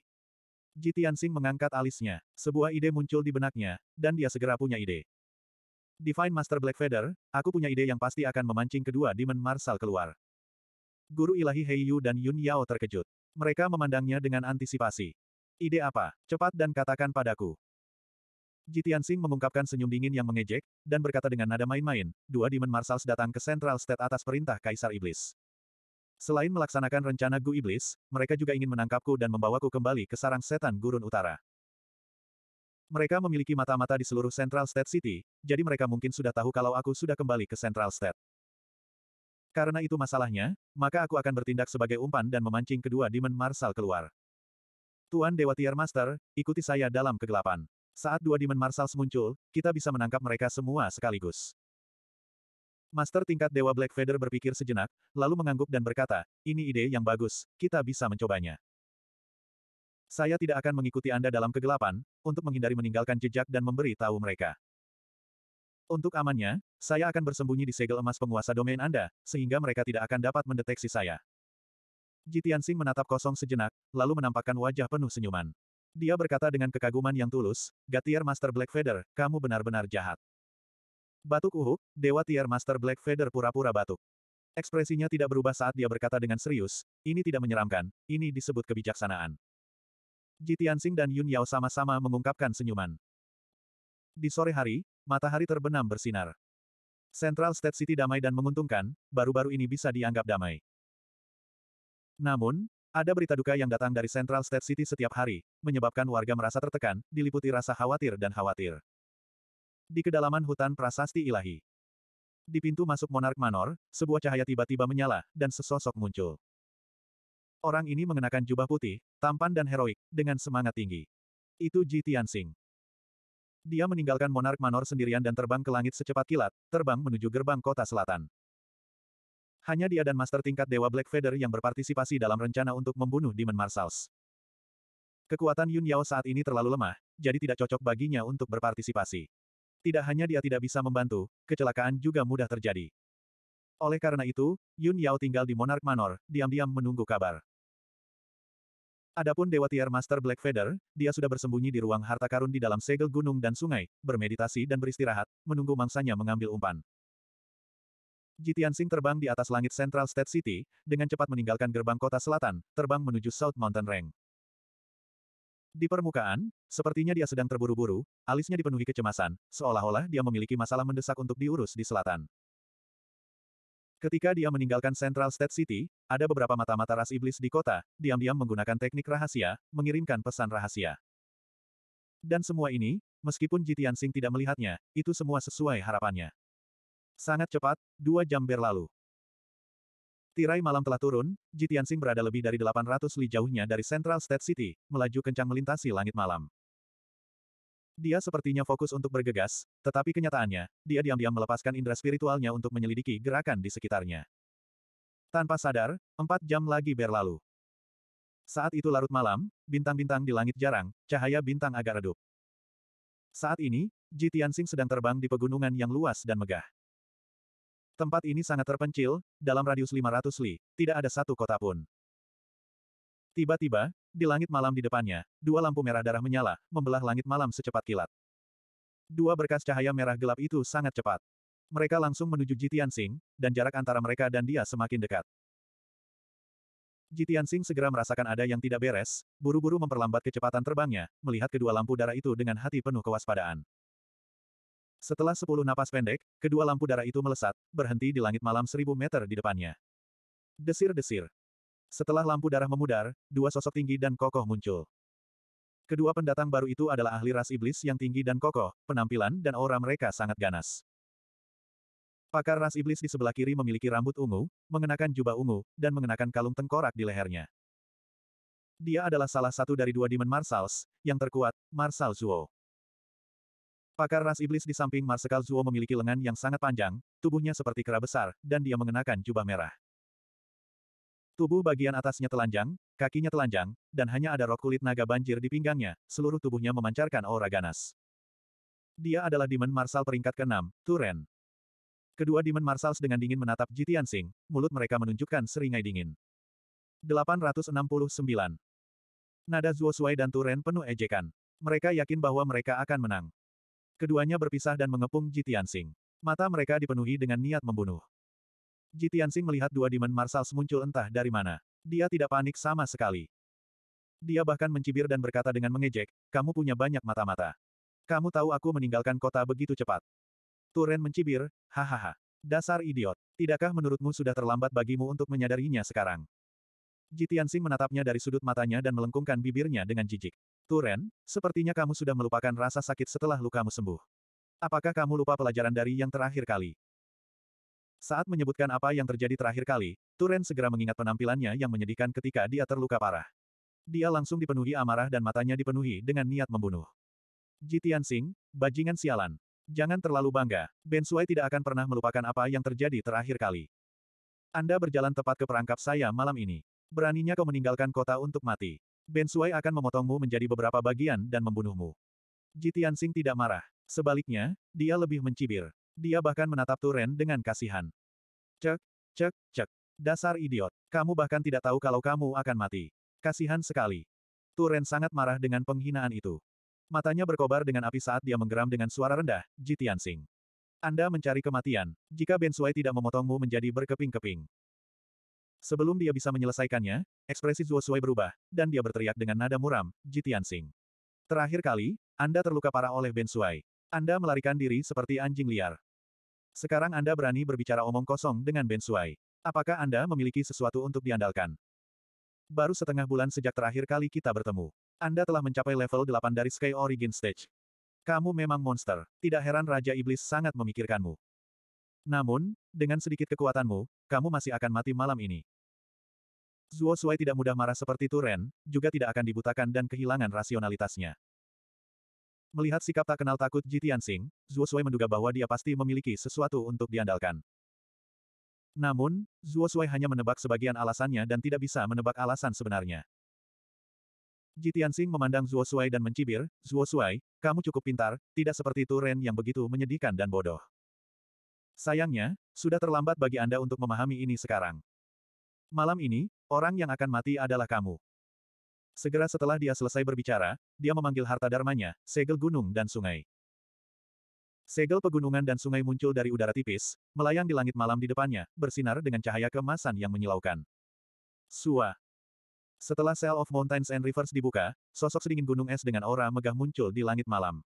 Ji Tianxing mengangkat alisnya. Sebuah ide muncul di benaknya, dan dia segera punya ide. Divine Master Black Feather, aku punya ide yang pasti akan memancing kedua Demon Marsal keluar. Guru ilahi Heiyu dan Yun Yao terkejut. Mereka memandangnya dengan antisipasi. Ide apa? Cepat dan katakan padaku. Jitian Sing mengungkapkan senyum dingin yang mengejek, dan berkata dengan nada main-main, dua Demon Marshals datang ke Central State atas perintah Kaisar Iblis. Selain melaksanakan rencana Gu Iblis, mereka juga ingin menangkapku dan membawaku kembali ke sarang setan gurun utara. Mereka memiliki mata-mata di seluruh Central State City, jadi mereka mungkin sudah tahu kalau aku sudah kembali ke Central State. Karena itu masalahnya, maka aku akan bertindak sebagai umpan dan memancing kedua Demon Marshal keluar. Tuan Dewa Tier Master, ikuti saya dalam kegelapan. Saat dua Demon Marshal muncul, kita bisa menangkap mereka semua sekaligus. Master tingkat Dewa Black Feather berpikir sejenak, lalu mengangguk dan berkata, ini ide yang bagus, kita bisa mencobanya. Saya tidak akan mengikuti Anda dalam kegelapan, untuk menghindari meninggalkan jejak dan memberi tahu mereka. Untuk amannya, saya akan bersembunyi di segel emas penguasa domain Anda, sehingga mereka tidak akan dapat mendeteksi saya. Jitiansing menatap kosong sejenak, lalu menampakkan wajah penuh senyuman. Dia berkata dengan kekaguman yang tulus, Gatier Master Black Feather, kamu benar-benar jahat. Batuk uhuk, Dewa Tier Master Black Feather pura-pura batuk. Ekspresinya tidak berubah saat dia berkata dengan serius, ini tidak menyeramkan, ini disebut kebijaksanaan. Jitiansing dan Yun Yao sama-sama mengungkapkan senyuman. Di sore hari, matahari terbenam bersinar. Central State City damai dan menguntungkan, baru-baru ini bisa dianggap damai. Namun, ada berita duka yang datang dari Central State City setiap hari, menyebabkan warga merasa tertekan, diliputi rasa khawatir dan khawatir. Di kedalaman hutan prasasti ilahi. Di pintu masuk Monark Manor, sebuah cahaya tiba-tiba menyala, dan sesosok muncul. Orang ini mengenakan jubah putih, tampan dan heroik, dengan semangat tinggi. Itu Ji Tianxing. Dia meninggalkan Monark Manor sendirian dan terbang ke langit secepat kilat, terbang menuju gerbang kota selatan. Hanya dia dan Master tingkat Dewa Black Feather yang berpartisipasi dalam rencana untuk membunuh Demon Marsals. Kekuatan Yun Yao saat ini terlalu lemah, jadi tidak cocok baginya untuk berpartisipasi. Tidak hanya dia tidak bisa membantu, kecelakaan juga mudah terjadi. Oleh karena itu, Yun Yao tinggal di Monark Manor, diam-diam menunggu kabar. Adapun Dewa Tier Master Black Feather, dia sudah bersembunyi di ruang harta karun di dalam segel gunung dan sungai, bermeditasi dan beristirahat, menunggu mangsanya mengambil umpan. Jitian Sing terbang di atas langit Central State City, dengan cepat meninggalkan gerbang kota selatan, terbang menuju South Mountain Range. Di permukaan, sepertinya dia sedang terburu-buru, alisnya dipenuhi kecemasan, seolah-olah dia memiliki masalah mendesak untuk diurus di selatan. Ketika dia meninggalkan Central State City, ada beberapa mata-mata ras iblis di kota, diam-diam menggunakan teknik rahasia, mengirimkan pesan rahasia. Dan semua ini, meskipun Jitian Sing tidak melihatnya, itu semua sesuai harapannya. Sangat cepat, dua jam berlalu. Tirai malam telah turun, Jitian Sing berada lebih dari 800 li jauhnya dari Central State City, melaju kencang melintasi langit malam. Dia sepertinya fokus untuk bergegas, tetapi kenyataannya, dia diam-diam melepaskan indera spiritualnya untuk menyelidiki gerakan di sekitarnya. Tanpa sadar, empat jam lagi berlalu. Saat itu larut malam, bintang-bintang di langit jarang, cahaya bintang agak redup. Saat ini, Ji Tianxing sedang terbang di pegunungan yang luas dan megah. Tempat ini sangat terpencil, dalam radius 500 li, tidak ada satu kota pun. Tiba-tiba, di langit malam di depannya, dua lampu merah darah menyala, membelah langit malam secepat kilat. Dua berkas cahaya merah gelap itu sangat cepat. Mereka langsung menuju Jitian Sing, dan jarak antara mereka dan dia semakin dekat. Jitian Sing segera merasakan ada yang tidak beres, buru-buru memperlambat kecepatan terbangnya, melihat kedua lampu darah itu dengan hati penuh kewaspadaan. Setelah sepuluh napas pendek, kedua lampu darah itu melesat, berhenti di langit malam seribu meter di depannya. Desir-desir, setelah lampu darah memudar, dua sosok tinggi dan kokoh muncul. Kedua pendatang baru itu adalah ahli ras iblis yang tinggi dan kokoh, penampilan dan aura mereka sangat ganas. Pakar ras iblis di sebelah kiri memiliki rambut ungu, mengenakan jubah ungu, dan mengenakan kalung tengkorak di lehernya. Dia adalah salah satu dari dua Demon Marsals, yang terkuat, Marsal Zuo. Pakar ras iblis di samping Marsal Zuo memiliki lengan yang sangat panjang, tubuhnya seperti kera besar, dan dia mengenakan jubah merah. Tubuh bagian atasnya telanjang, kakinya telanjang, dan hanya ada rok kulit naga banjir di pinggangnya, seluruh tubuhnya memancarkan aura ganas. Dia adalah Demon Marshal peringkat ke-6, Turen. Kedua Demon Marsals dengan dingin menatap Jitian Sing, mulut mereka menunjukkan seringai dingin. 869. Nada Zuosuai dan Turen penuh ejekan. Mereka yakin bahwa mereka akan menang. Keduanya berpisah dan mengepung Jitian Sing. Mata mereka dipenuhi dengan niat membunuh. Ji Tianxing melihat dua Demon Marsals muncul entah dari mana. Dia tidak panik sama sekali. Dia bahkan mencibir dan berkata dengan mengejek, kamu punya banyak mata-mata. Kamu tahu aku meninggalkan kota begitu cepat. Turen mencibir, hahaha. Dasar idiot. Tidakkah menurutmu sudah terlambat bagimu untuk menyadarinya sekarang? Ji Tianxing menatapnya dari sudut matanya dan melengkungkan bibirnya dengan jijik. Turen, sepertinya kamu sudah melupakan rasa sakit setelah lukamu sembuh. Apakah kamu lupa pelajaran dari yang terakhir kali? Saat menyebutkan apa yang terjadi terakhir kali, Turen segera mengingat penampilannya yang menyedihkan ketika dia terluka parah. Dia langsung dipenuhi amarah dan matanya dipenuhi dengan niat membunuh. Jitian Sing, bajingan sialan. Jangan terlalu bangga, Ben Bensuai tidak akan pernah melupakan apa yang terjadi terakhir kali. Anda berjalan tepat ke perangkap saya malam ini. Beraninya kau meninggalkan kota untuk mati. Ben Bensuai akan memotongmu menjadi beberapa bagian dan membunuhmu. Jitian Sing tidak marah. Sebaliknya, dia lebih mencibir. Dia bahkan menatap Turen dengan kasihan. Cek, cek, cek. Dasar idiot. Kamu bahkan tidak tahu kalau kamu akan mati. Kasihan sekali. Turen sangat marah dengan penghinaan itu. Matanya berkobar dengan api saat dia menggeram dengan suara rendah, Jitian Sing. Anda mencari kematian, jika Bensuai tidak memotongmu menjadi berkeping-keping. Sebelum dia bisa menyelesaikannya, ekspresi Zuo Sui berubah, dan dia berteriak dengan nada muram, Jitian Sing. Terakhir kali, Anda terluka parah oleh Bensuai. Anda melarikan diri seperti anjing liar. Sekarang Anda berani berbicara omong kosong dengan Ben Suai. Apakah Anda memiliki sesuatu untuk diandalkan? Baru setengah bulan sejak terakhir kali kita bertemu. Anda telah mencapai level 8 dari Sky Origin Stage. Kamu memang monster. Tidak heran Raja Iblis sangat memikirkanmu. Namun, dengan sedikit kekuatanmu, kamu masih akan mati malam ini. Zuo Suai tidak mudah marah seperti Turen, juga tidak akan dibutakan dan kehilangan rasionalitasnya. Melihat sikap tak kenal takut Ji Tianxing, Zuo Sui menduga bahwa dia pasti memiliki sesuatu untuk diandalkan. Namun, Zuo Sui hanya menebak sebagian alasannya dan tidak bisa menebak alasan sebenarnya. Ji Tianxing memandang Zuo Sui dan mencibir, Zuo Sui, kamu cukup pintar, tidak seperti Turen yang begitu menyedihkan dan bodoh. Sayangnya, sudah terlambat bagi Anda untuk memahami ini sekarang. Malam ini, orang yang akan mati adalah kamu. Segera setelah dia selesai berbicara, dia memanggil harta darmanya, segel gunung dan sungai. Segel pegunungan dan sungai muncul dari udara tipis, melayang di langit malam di depannya, bersinar dengan cahaya kemasan yang menyilaukan. Sua. Setelah Cell of Mountains and Rivers dibuka, sosok sedingin gunung es dengan aura megah muncul di langit malam.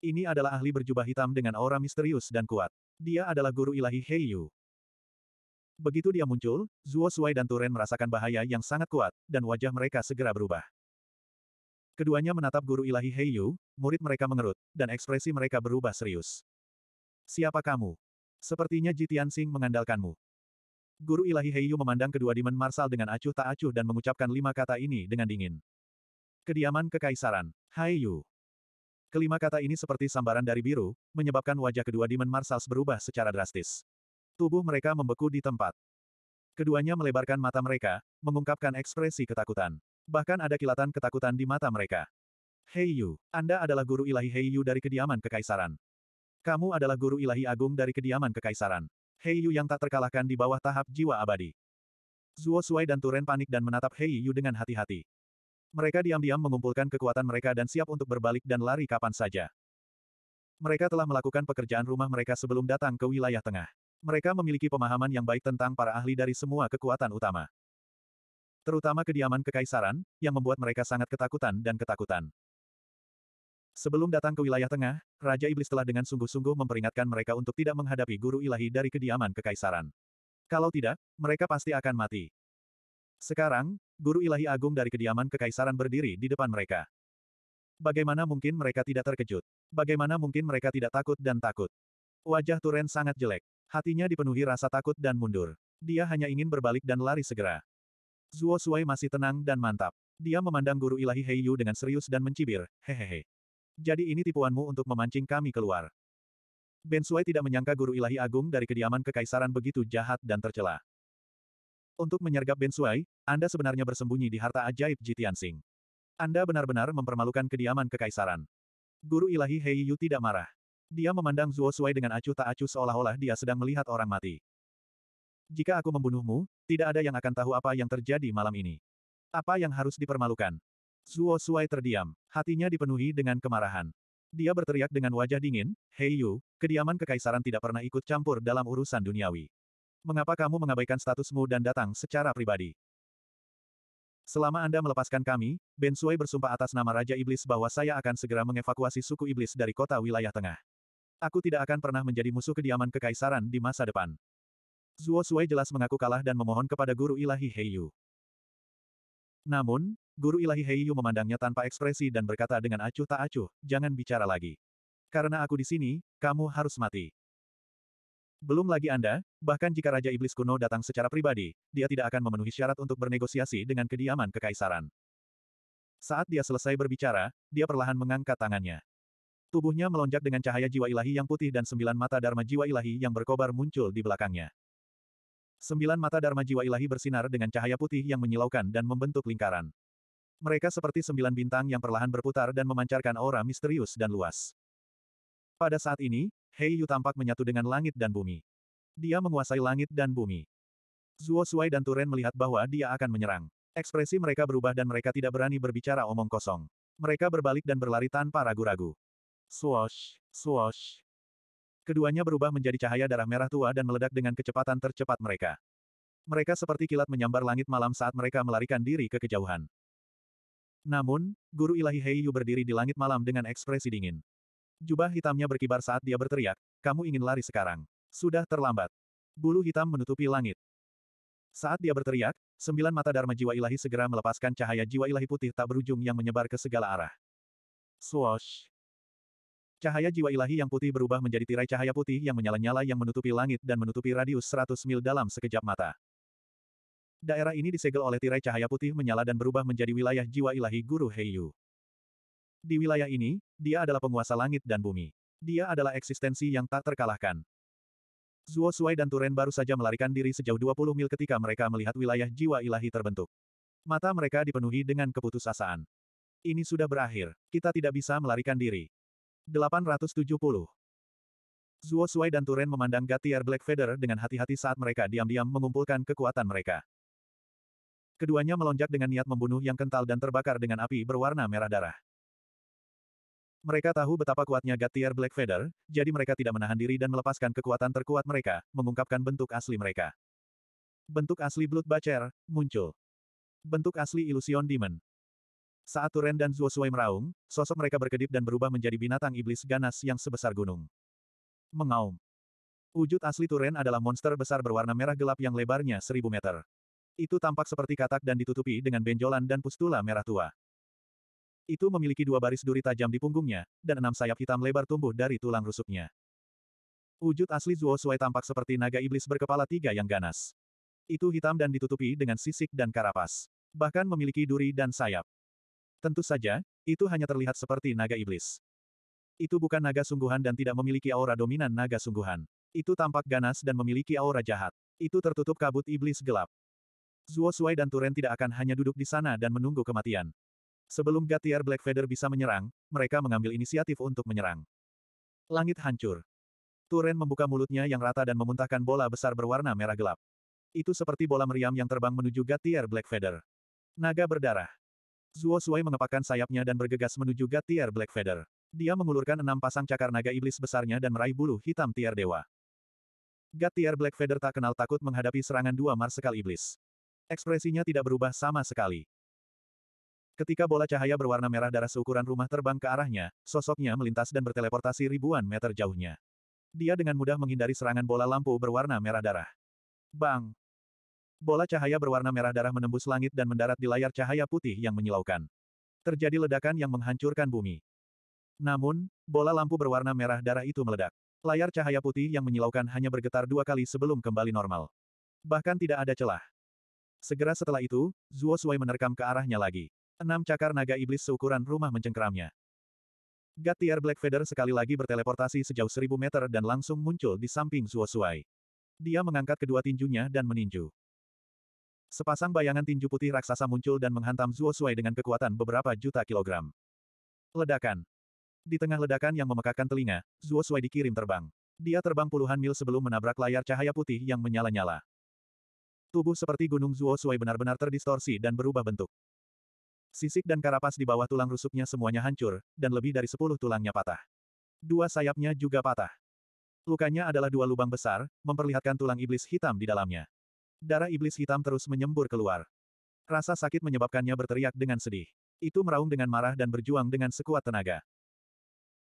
Ini adalah ahli berjubah hitam dengan aura misterius dan kuat. Dia adalah guru ilahi Heiyu. Begitu dia muncul, Zuo Sui dan Turen merasakan bahaya yang sangat kuat, dan wajah mereka segera berubah. Keduanya menatap guru ilahi Heiyu, murid mereka mengerut, dan ekspresi mereka berubah serius. Siapa kamu? Sepertinya Ji Tianxing mengandalkanmu. Guru ilahi Heiyu memandang kedua Demon Marsal dengan acuh tak acuh dan mengucapkan lima kata ini dengan dingin. Kediaman Kekaisaran, Heiyu. Kelima kata ini seperti sambaran dari biru, menyebabkan wajah kedua Demon Marsal berubah secara drastis. Tubuh mereka membeku di tempat. Keduanya melebarkan mata mereka, mengungkapkan ekspresi ketakutan. Bahkan ada kilatan ketakutan di mata mereka. Hei Yu, Anda adalah guru ilahi Hei Yu dari kediaman kekaisaran. Kamu adalah guru ilahi agung dari kediaman kekaisaran. Hei Yu yang tak terkalahkan di bawah tahap jiwa abadi. Zuo Suai dan Turen panik dan menatap Hei Yu dengan hati-hati. Mereka diam-diam mengumpulkan kekuatan mereka dan siap untuk berbalik dan lari kapan saja. Mereka telah melakukan pekerjaan rumah mereka sebelum datang ke wilayah tengah. Mereka memiliki pemahaman yang baik tentang para ahli dari semua kekuatan utama. Terutama kediaman kekaisaran, yang membuat mereka sangat ketakutan dan ketakutan. Sebelum datang ke wilayah tengah, Raja Iblis telah dengan sungguh-sungguh memperingatkan mereka untuk tidak menghadapi guru ilahi dari kediaman kekaisaran. Kalau tidak, mereka pasti akan mati. Sekarang, guru ilahi agung dari kediaman kekaisaran berdiri di depan mereka. Bagaimana mungkin mereka tidak terkejut? Bagaimana mungkin mereka tidak takut dan takut? Wajah Turen sangat jelek. Hatinya dipenuhi rasa takut dan mundur. Dia hanya ingin berbalik dan lari segera. Zuo Suai masih tenang dan mantap. Dia memandang guru ilahi Hei Yu dengan serius dan mencibir, hehehe. Jadi ini tipuanmu untuk memancing kami keluar. Ben Suai tidak menyangka guru ilahi agung dari kediaman kekaisaran begitu jahat dan tercela. Untuk menyergap Ben Suai, Anda sebenarnya bersembunyi di harta ajaib Jitian Sing. Anda benar-benar mempermalukan kediaman kekaisaran. Guru ilahi Hei Yu tidak marah. Dia memandang Zuo Sui dengan acuh tak acuh seolah-olah dia sedang melihat orang mati. Jika aku membunuhmu, tidak ada yang akan tahu apa yang terjadi malam ini. Apa yang harus dipermalukan? Zuo Sui terdiam, hatinya dipenuhi dengan kemarahan. Dia berteriak dengan wajah dingin, Hei Yu, kediaman kekaisaran tidak pernah ikut campur dalam urusan duniawi. Mengapa kamu mengabaikan statusmu dan datang secara pribadi? Selama Anda melepaskan kami, Ben Sui bersumpah atas nama Raja Iblis bahwa saya akan segera mengevakuasi suku Iblis dari kota wilayah tengah. Aku tidak akan pernah menjadi musuh kediaman kekaisaran di masa depan. Zuo Sui jelas mengaku kalah dan memohon kepada Guru Ilahi Heiyu. Namun, Guru Ilahi Heiyu memandangnya tanpa ekspresi dan berkata dengan acuh tak acuh, jangan bicara lagi. Karena aku di sini, kamu harus mati. Belum lagi Anda, bahkan jika Raja Iblis kuno datang secara pribadi, dia tidak akan memenuhi syarat untuk bernegosiasi dengan kediaman kekaisaran. Saat dia selesai berbicara, dia perlahan mengangkat tangannya. Tubuhnya melonjak dengan cahaya jiwa ilahi yang putih dan sembilan mata Dharma jiwa ilahi yang berkobar muncul di belakangnya. Sembilan mata Dharma jiwa ilahi bersinar dengan cahaya putih yang menyilaukan dan membentuk lingkaran. Mereka seperti sembilan bintang yang perlahan berputar dan memancarkan aura misterius dan luas. Pada saat ini, Hei Yu tampak menyatu dengan langit dan bumi. Dia menguasai langit dan bumi. Zuo Sui dan Turen melihat bahwa dia akan menyerang. Ekspresi mereka berubah dan mereka tidak berani berbicara omong kosong. Mereka berbalik dan berlari tanpa ragu-ragu. Swash, swash. Keduanya berubah menjadi cahaya darah merah tua dan meledak dengan kecepatan tercepat mereka. Mereka seperti kilat menyambar langit malam saat mereka melarikan diri ke kejauhan. Namun, Guru Ilahi Heiyu berdiri di langit malam dengan ekspresi dingin. Jubah hitamnya berkibar saat dia berteriak, kamu ingin lari sekarang. Sudah terlambat. Bulu hitam menutupi langit. Saat dia berteriak, sembilan mata Dharma Jiwa Ilahi segera melepaskan cahaya Jiwa Ilahi putih tak berujung yang menyebar ke segala arah. Swash, Cahaya jiwa ilahi yang putih berubah menjadi tirai cahaya putih yang menyala-nyala yang menutupi langit dan menutupi radius 100 mil dalam sekejap mata. Daerah ini disegel oleh tirai cahaya putih menyala dan berubah menjadi wilayah jiwa ilahi Guru Heiyu. Di wilayah ini, dia adalah penguasa langit dan bumi. Dia adalah eksistensi yang tak terkalahkan. Zuo Sui dan Turen baru saja melarikan diri sejauh 20 mil ketika mereka melihat wilayah jiwa ilahi terbentuk. Mata mereka dipenuhi dengan keputusasaan. Ini sudah berakhir. Kita tidak bisa melarikan diri. 870. Zuo Sui dan Turen memandang Gatier Black Feather dengan hati-hati saat mereka diam-diam mengumpulkan kekuatan mereka. Keduanya melonjak dengan niat membunuh yang kental dan terbakar dengan api berwarna merah darah. Mereka tahu betapa kuatnya Gatier Black Feather, jadi mereka tidak menahan diri dan melepaskan kekuatan terkuat mereka, mengungkapkan bentuk asli mereka. Bentuk asli Blood Bacher, muncul. Bentuk asli Illusion Demon. Saat Turen dan Zuo Sui meraung, sosok mereka berkedip dan berubah menjadi binatang iblis ganas yang sebesar gunung. Mengaum. Wujud asli Turen adalah monster besar berwarna merah gelap yang lebarnya seribu meter. Itu tampak seperti katak dan ditutupi dengan benjolan dan pustula merah tua. Itu memiliki dua baris duri tajam di punggungnya, dan enam sayap hitam lebar tumbuh dari tulang rusuknya. Wujud asli Zuo Sui tampak seperti naga iblis berkepala tiga yang ganas. Itu hitam dan ditutupi dengan sisik dan karapas. Bahkan memiliki duri dan sayap. Tentu saja, itu hanya terlihat seperti naga iblis. Itu bukan naga sungguhan dan tidak memiliki aura dominan naga sungguhan. Itu tampak ganas dan memiliki aura jahat. Itu tertutup kabut iblis gelap. Zuo Sui dan Turen tidak akan hanya duduk di sana dan menunggu kematian. Sebelum Gatier Feather bisa menyerang, mereka mengambil inisiatif untuk menyerang. Langit hancur. Turen membuka mulutnya yang rata dan memuntahkan bola besar berwarna merah gelap. Itu seperti bola meriam yang terbang menuju Gatier Feather. Naga berdarah. Zuo Suai mengepakkan sayapnya dan bergegas menuju God Tier Black Feather. Dia mengulurkan enam pasang cakar naga iblis besarnya dan meraih bulu hitam tier dewa. God Tier Black Feather tak kenal takut menghadapi serangan dua marsekal iblis. Ekspresinya tidak berubah sama sekali. Ketika bola cahaya berwarna merah darah seukuran rumah terbang ke arahnya, sosoknya melintas dan berteleportasi ribuan meter jauhnya. Dia dengan mudah menghindari serangan bola lampu berwarna merah darah. Bang! Bola cahaya berwarna merah darah menembus langit dan mendarat di layar cahaya putih yang menyilaukan. Terjadi ledakan yang menghancurkan bumi. Namun, bola lampu berwarna merah darah itu meledak. Layar cahaya putih yang menyilaukan hanya bergetar dua kali sebelum kembali normal. Bahkan tidak ada celah. Segera setelah itu, Zuo Sui menerkam ke arahnya lagi. Enam cakar naga iblis seukuran rumah mencengkeramnya. Gatier Feather sekali lagi berteleportasi sejauh seribu meter dan langsung muncul di samping Zuo Sui. Dia mengangkat kedua tinjunya dan meninju. Sepasang bayangan tinju putih raksasa muncul dan menghantam Zuo Sui dengan kekuatan beberapa juta kilogram. Ledakan. Di tengah ledakan yang memekakan telinga, Zuo Sui dikirim terbang. Dia terbang puluhan mil sebelum menabrak layar cahaya putih yang menyala-nyala. Tubuh seperti gunung Zuo Sui benar-benar terdistorsi dan berubah bentuk. Sisik dan karapas di bawah tulang rusuknya semuanya hancur, dan lebih dari sepuluh tulangnya patah. Dua sayapnya juga patah. Lukanya adalah dua lubang besar, memperlihatkan tulang iblis hitam di dalamnya. Darah iblis hitam terus menyembur keluar. Rasa sakit menyebabkannya berteriak dengan sedih. Itu meraung dengan marah dan berjuang dengan sekuat tenaga.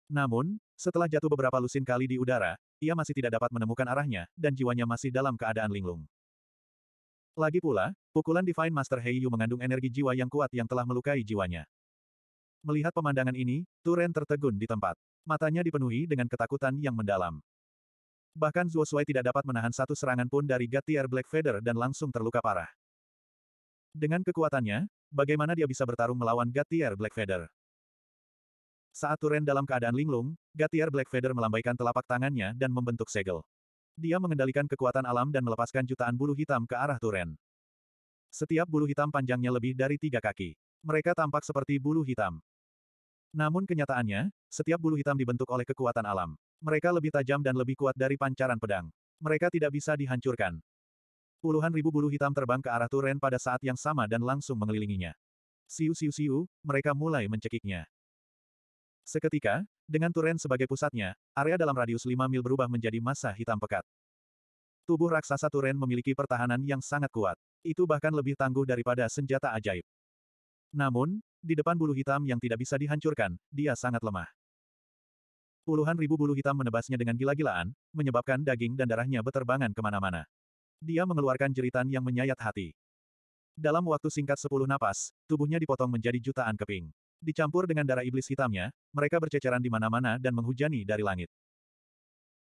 Namun, setelah jatuh beberapa lusin kali di udara, ia masih tidak dapat menemukan arahnya, dan jiwanya masih dalam keadaan linglung. Lagi pula, pukulan Divine Master Heiyu mengandung energi jiwa yang kuat yang telah melukai jiwanya. Melihat pemandangan ini, Turen tertegun di tempat. Matanya dipenuhi dengan ketakutan yang mendalam. Bahkan Zuo Sui tidak dapat menahan satu serangan pun dari God Tier Black Feather dan langsung terluka parah. Dengan kekuatannya, bagaimana dia bisa bertarung melawan God Tier Black Feather? Saat Turen dalam keadaan linglung, God Tier Black Feather melambaikan telapak tangannya dan membentuk segel. Dia mengendalikan kekuatan alam dan melepaskan jutaan bulu hitam ke arah Turen. Setiap bulu hitam panjangnya lebih dari tiga kaki. Mereka tampak seperti bulu hitam. Namun kenyataannya, setiap bulu hitam dibentuk oleh kekuatan alam. Mereka lebih tajam dan lebih kuat dari pancaran pedang. Mereka tidak bisa dihancurkan. Puluhan ribu bulu hitam terbang ke arah Turen pada saat yang sama dan langsung mengelilinginya. Siu siu siu, mereka mulai mencekiknya. Seketika, dengan Turen sebagai pusatnya, area dalam radius 5 mil berubah menjadi massa hitam pekat. Tubuh raksasa Turen memiliki pertahanan yang sangat kuat. Itu bahkan lebih tangguh daripada senjata ajaib. Namun, di depan bulu hitam yang tidak bisa dihancurkan, dia sangat lemah. Puluhan ribu bulu hitam menebasnya dengan gila-gilaan, menyebabkan daging dan darahnya beterbangan kemana-mana. Dia mengeluarkan jeritan yang menyayat hati. Dalam waktu singkat sepuluh napas, tubuhnya dipotong menjadi jutaan keping. Dicampur dengan darah iblis hitamnya, mereka berceceran di mana-mana dan menghujani dari langit.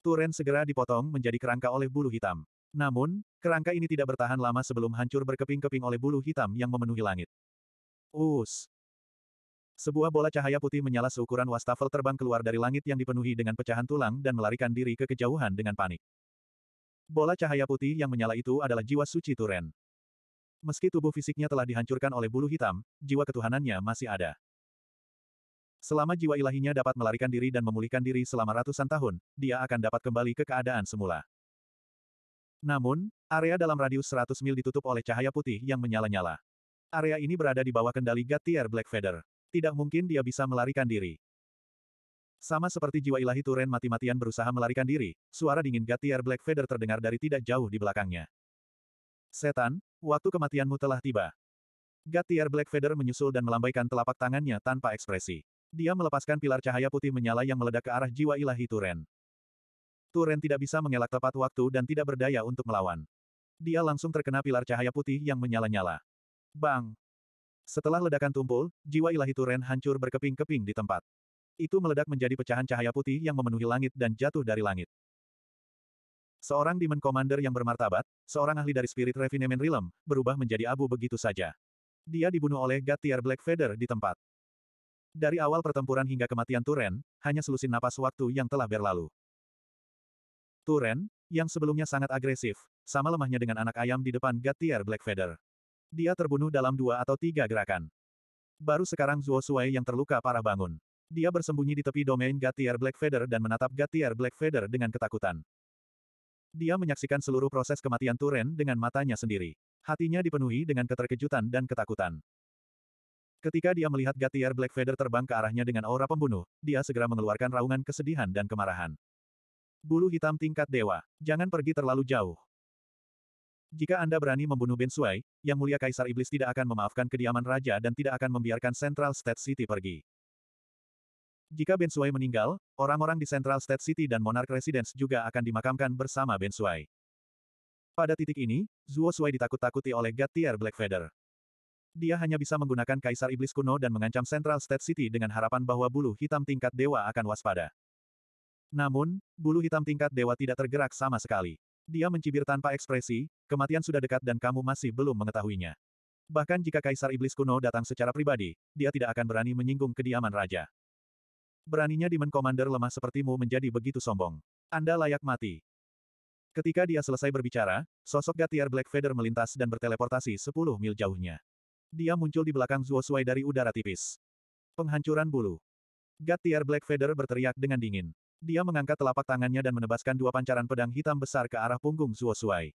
Turen segera dipotong menjadi kerangka oleh bulu hitam. Namun, kerangka ini tidak bertahan lama sebelum hancur berkeping-keping oleh bulu hitam yang memenuhi langit. Uus, sebuah bola cahaya putih menyala seukuran wastafel terbang keluar dari langit yang dipenuhi dengan pecahan tulang dan melarikan diri ke kejauhan dengan panik. Bola cahaya putih yang menyala itu adalah jiwa suci Turen. Meski tubuh fisiknya telah dihancurkan oleh bulu hitam, jiwa ketuhanannya masih ada. Selama jiwa ilahinya dapat melarikan diri dan memulihkan diri selama ratusan tahun, dia akan dapat kembali ke keadaan semula. Namun, area dalam radius 100 mil ditutup oleh cahaya putih yang menyala-nyala. Area ini berada di bawah kendali Gatier Black Feather. Tidak mungkin dia bisa melarikan diri. Sama seperti jiwa ilahi Turen mati-matian berusaha melarikan diri, suara dingin Gatier Black Feather terdengar dari tidak jauh di belakangnya. Setan, waktu kematianmu telah tiba. Gatier Black Feather menyusul dan melambaikan telapak tangannya tanpa ekspresi. Dia melepaskan pilar cahaya putih menyala yang meledak ke arah jiwa ilahi Turen. Turen tidak bisa mengelak tepat waktu dan tidak berdaya untuk melawan. Dia langsung terkena pilar cahaya putih yang menyala-nyala. Bang! Setelah ledakan tumpul, jiwa ilahi Turen hancur berkeping-keping di tempat. Itu meledak menjadi pecahan cahaya putih yang memenuhi langit dan jatuh dari langit. Seorang Demon Commander yang bermartabat, seorang ahli dari Spirit Refinement Realm, berubah menjadi abu begitu saja. Dia dibunuh oleh Gatier Black Feather di tempat. Dari awal pertempuran hingga kematian Turen, hanya selusin napas waktu yang telah berlalu. Turen, yang sebelumnya sangat agresif, sama lemahnya dengan anak ayam di depan Gatier Black Feather. Dia terbunuh dalam dua atau tiga gerakan. Baru sekarang Zuo Suai yang terluka parah bangun. Dia bersembunyi di tepi domain Gatier Black Feather dan menatap Gatier Black Feather dengan ketakutan. Dia menyaksikan seluruh proses kematian Turen dengan matanya sendiri. Hatinya dipenuhi dengan keterkejutan dan ketakutan. Ketika dia melihat Gatier Black Feather terbang ke arahnya dengan aura pembunuh, dia segera mengeluarkan raungan kesedihan dan kemarahan. Bulu hitam tingkat dewa, jangan pergi terlalu jauh. Jika Anda berani membunuh Ben Sui, Yang Mulia Kaisar Iblis tidak akan memaafkan kediaman Raja dan tidak akan membiarkan Central State City pergi. Jika Ben Sui meninggal, orang-orang di Central State City dan Monarch Residence juga akan dimakamkan bersama Ben Sui. Pada titik ini, Zuo Sui ditakut-takuti oleh Black Feather. Dia hanya bisa menggunakan Kaisar Iblis kuno dan mengancam Central State City dengan harapan bahwa bulu hitam tingkat dewa akan waspada. Namun, bulu hitam tingkat dewa tidak tergerak sama sekali. Dia mencibir tanpa ekspresi, kematian sudah dekat dan kamu masih belum mengetahuinya. Bahkan jika Kaisar Iblis kuno datang secara pribadi, dia tidak akan berani menyinggung kediaman raja. Beraninya Demon Commander lemah sepertimu menjadi begitu sombong. Anda layak mati. Ketika dia selesai berbicara, sosok Gatiar Black Feather melintas dan berteleportasi 10 mil jauhnya. Dia muncul di belakang Zuo Sui dari udara tipis. Penghancuran bulu. Gatiar Black Feather berteriak dengan dingin. Dia mengangkat telapak tangannya dan menebaskan dua pancaran pedang hitam besar ke arah punggung Zuo Suai.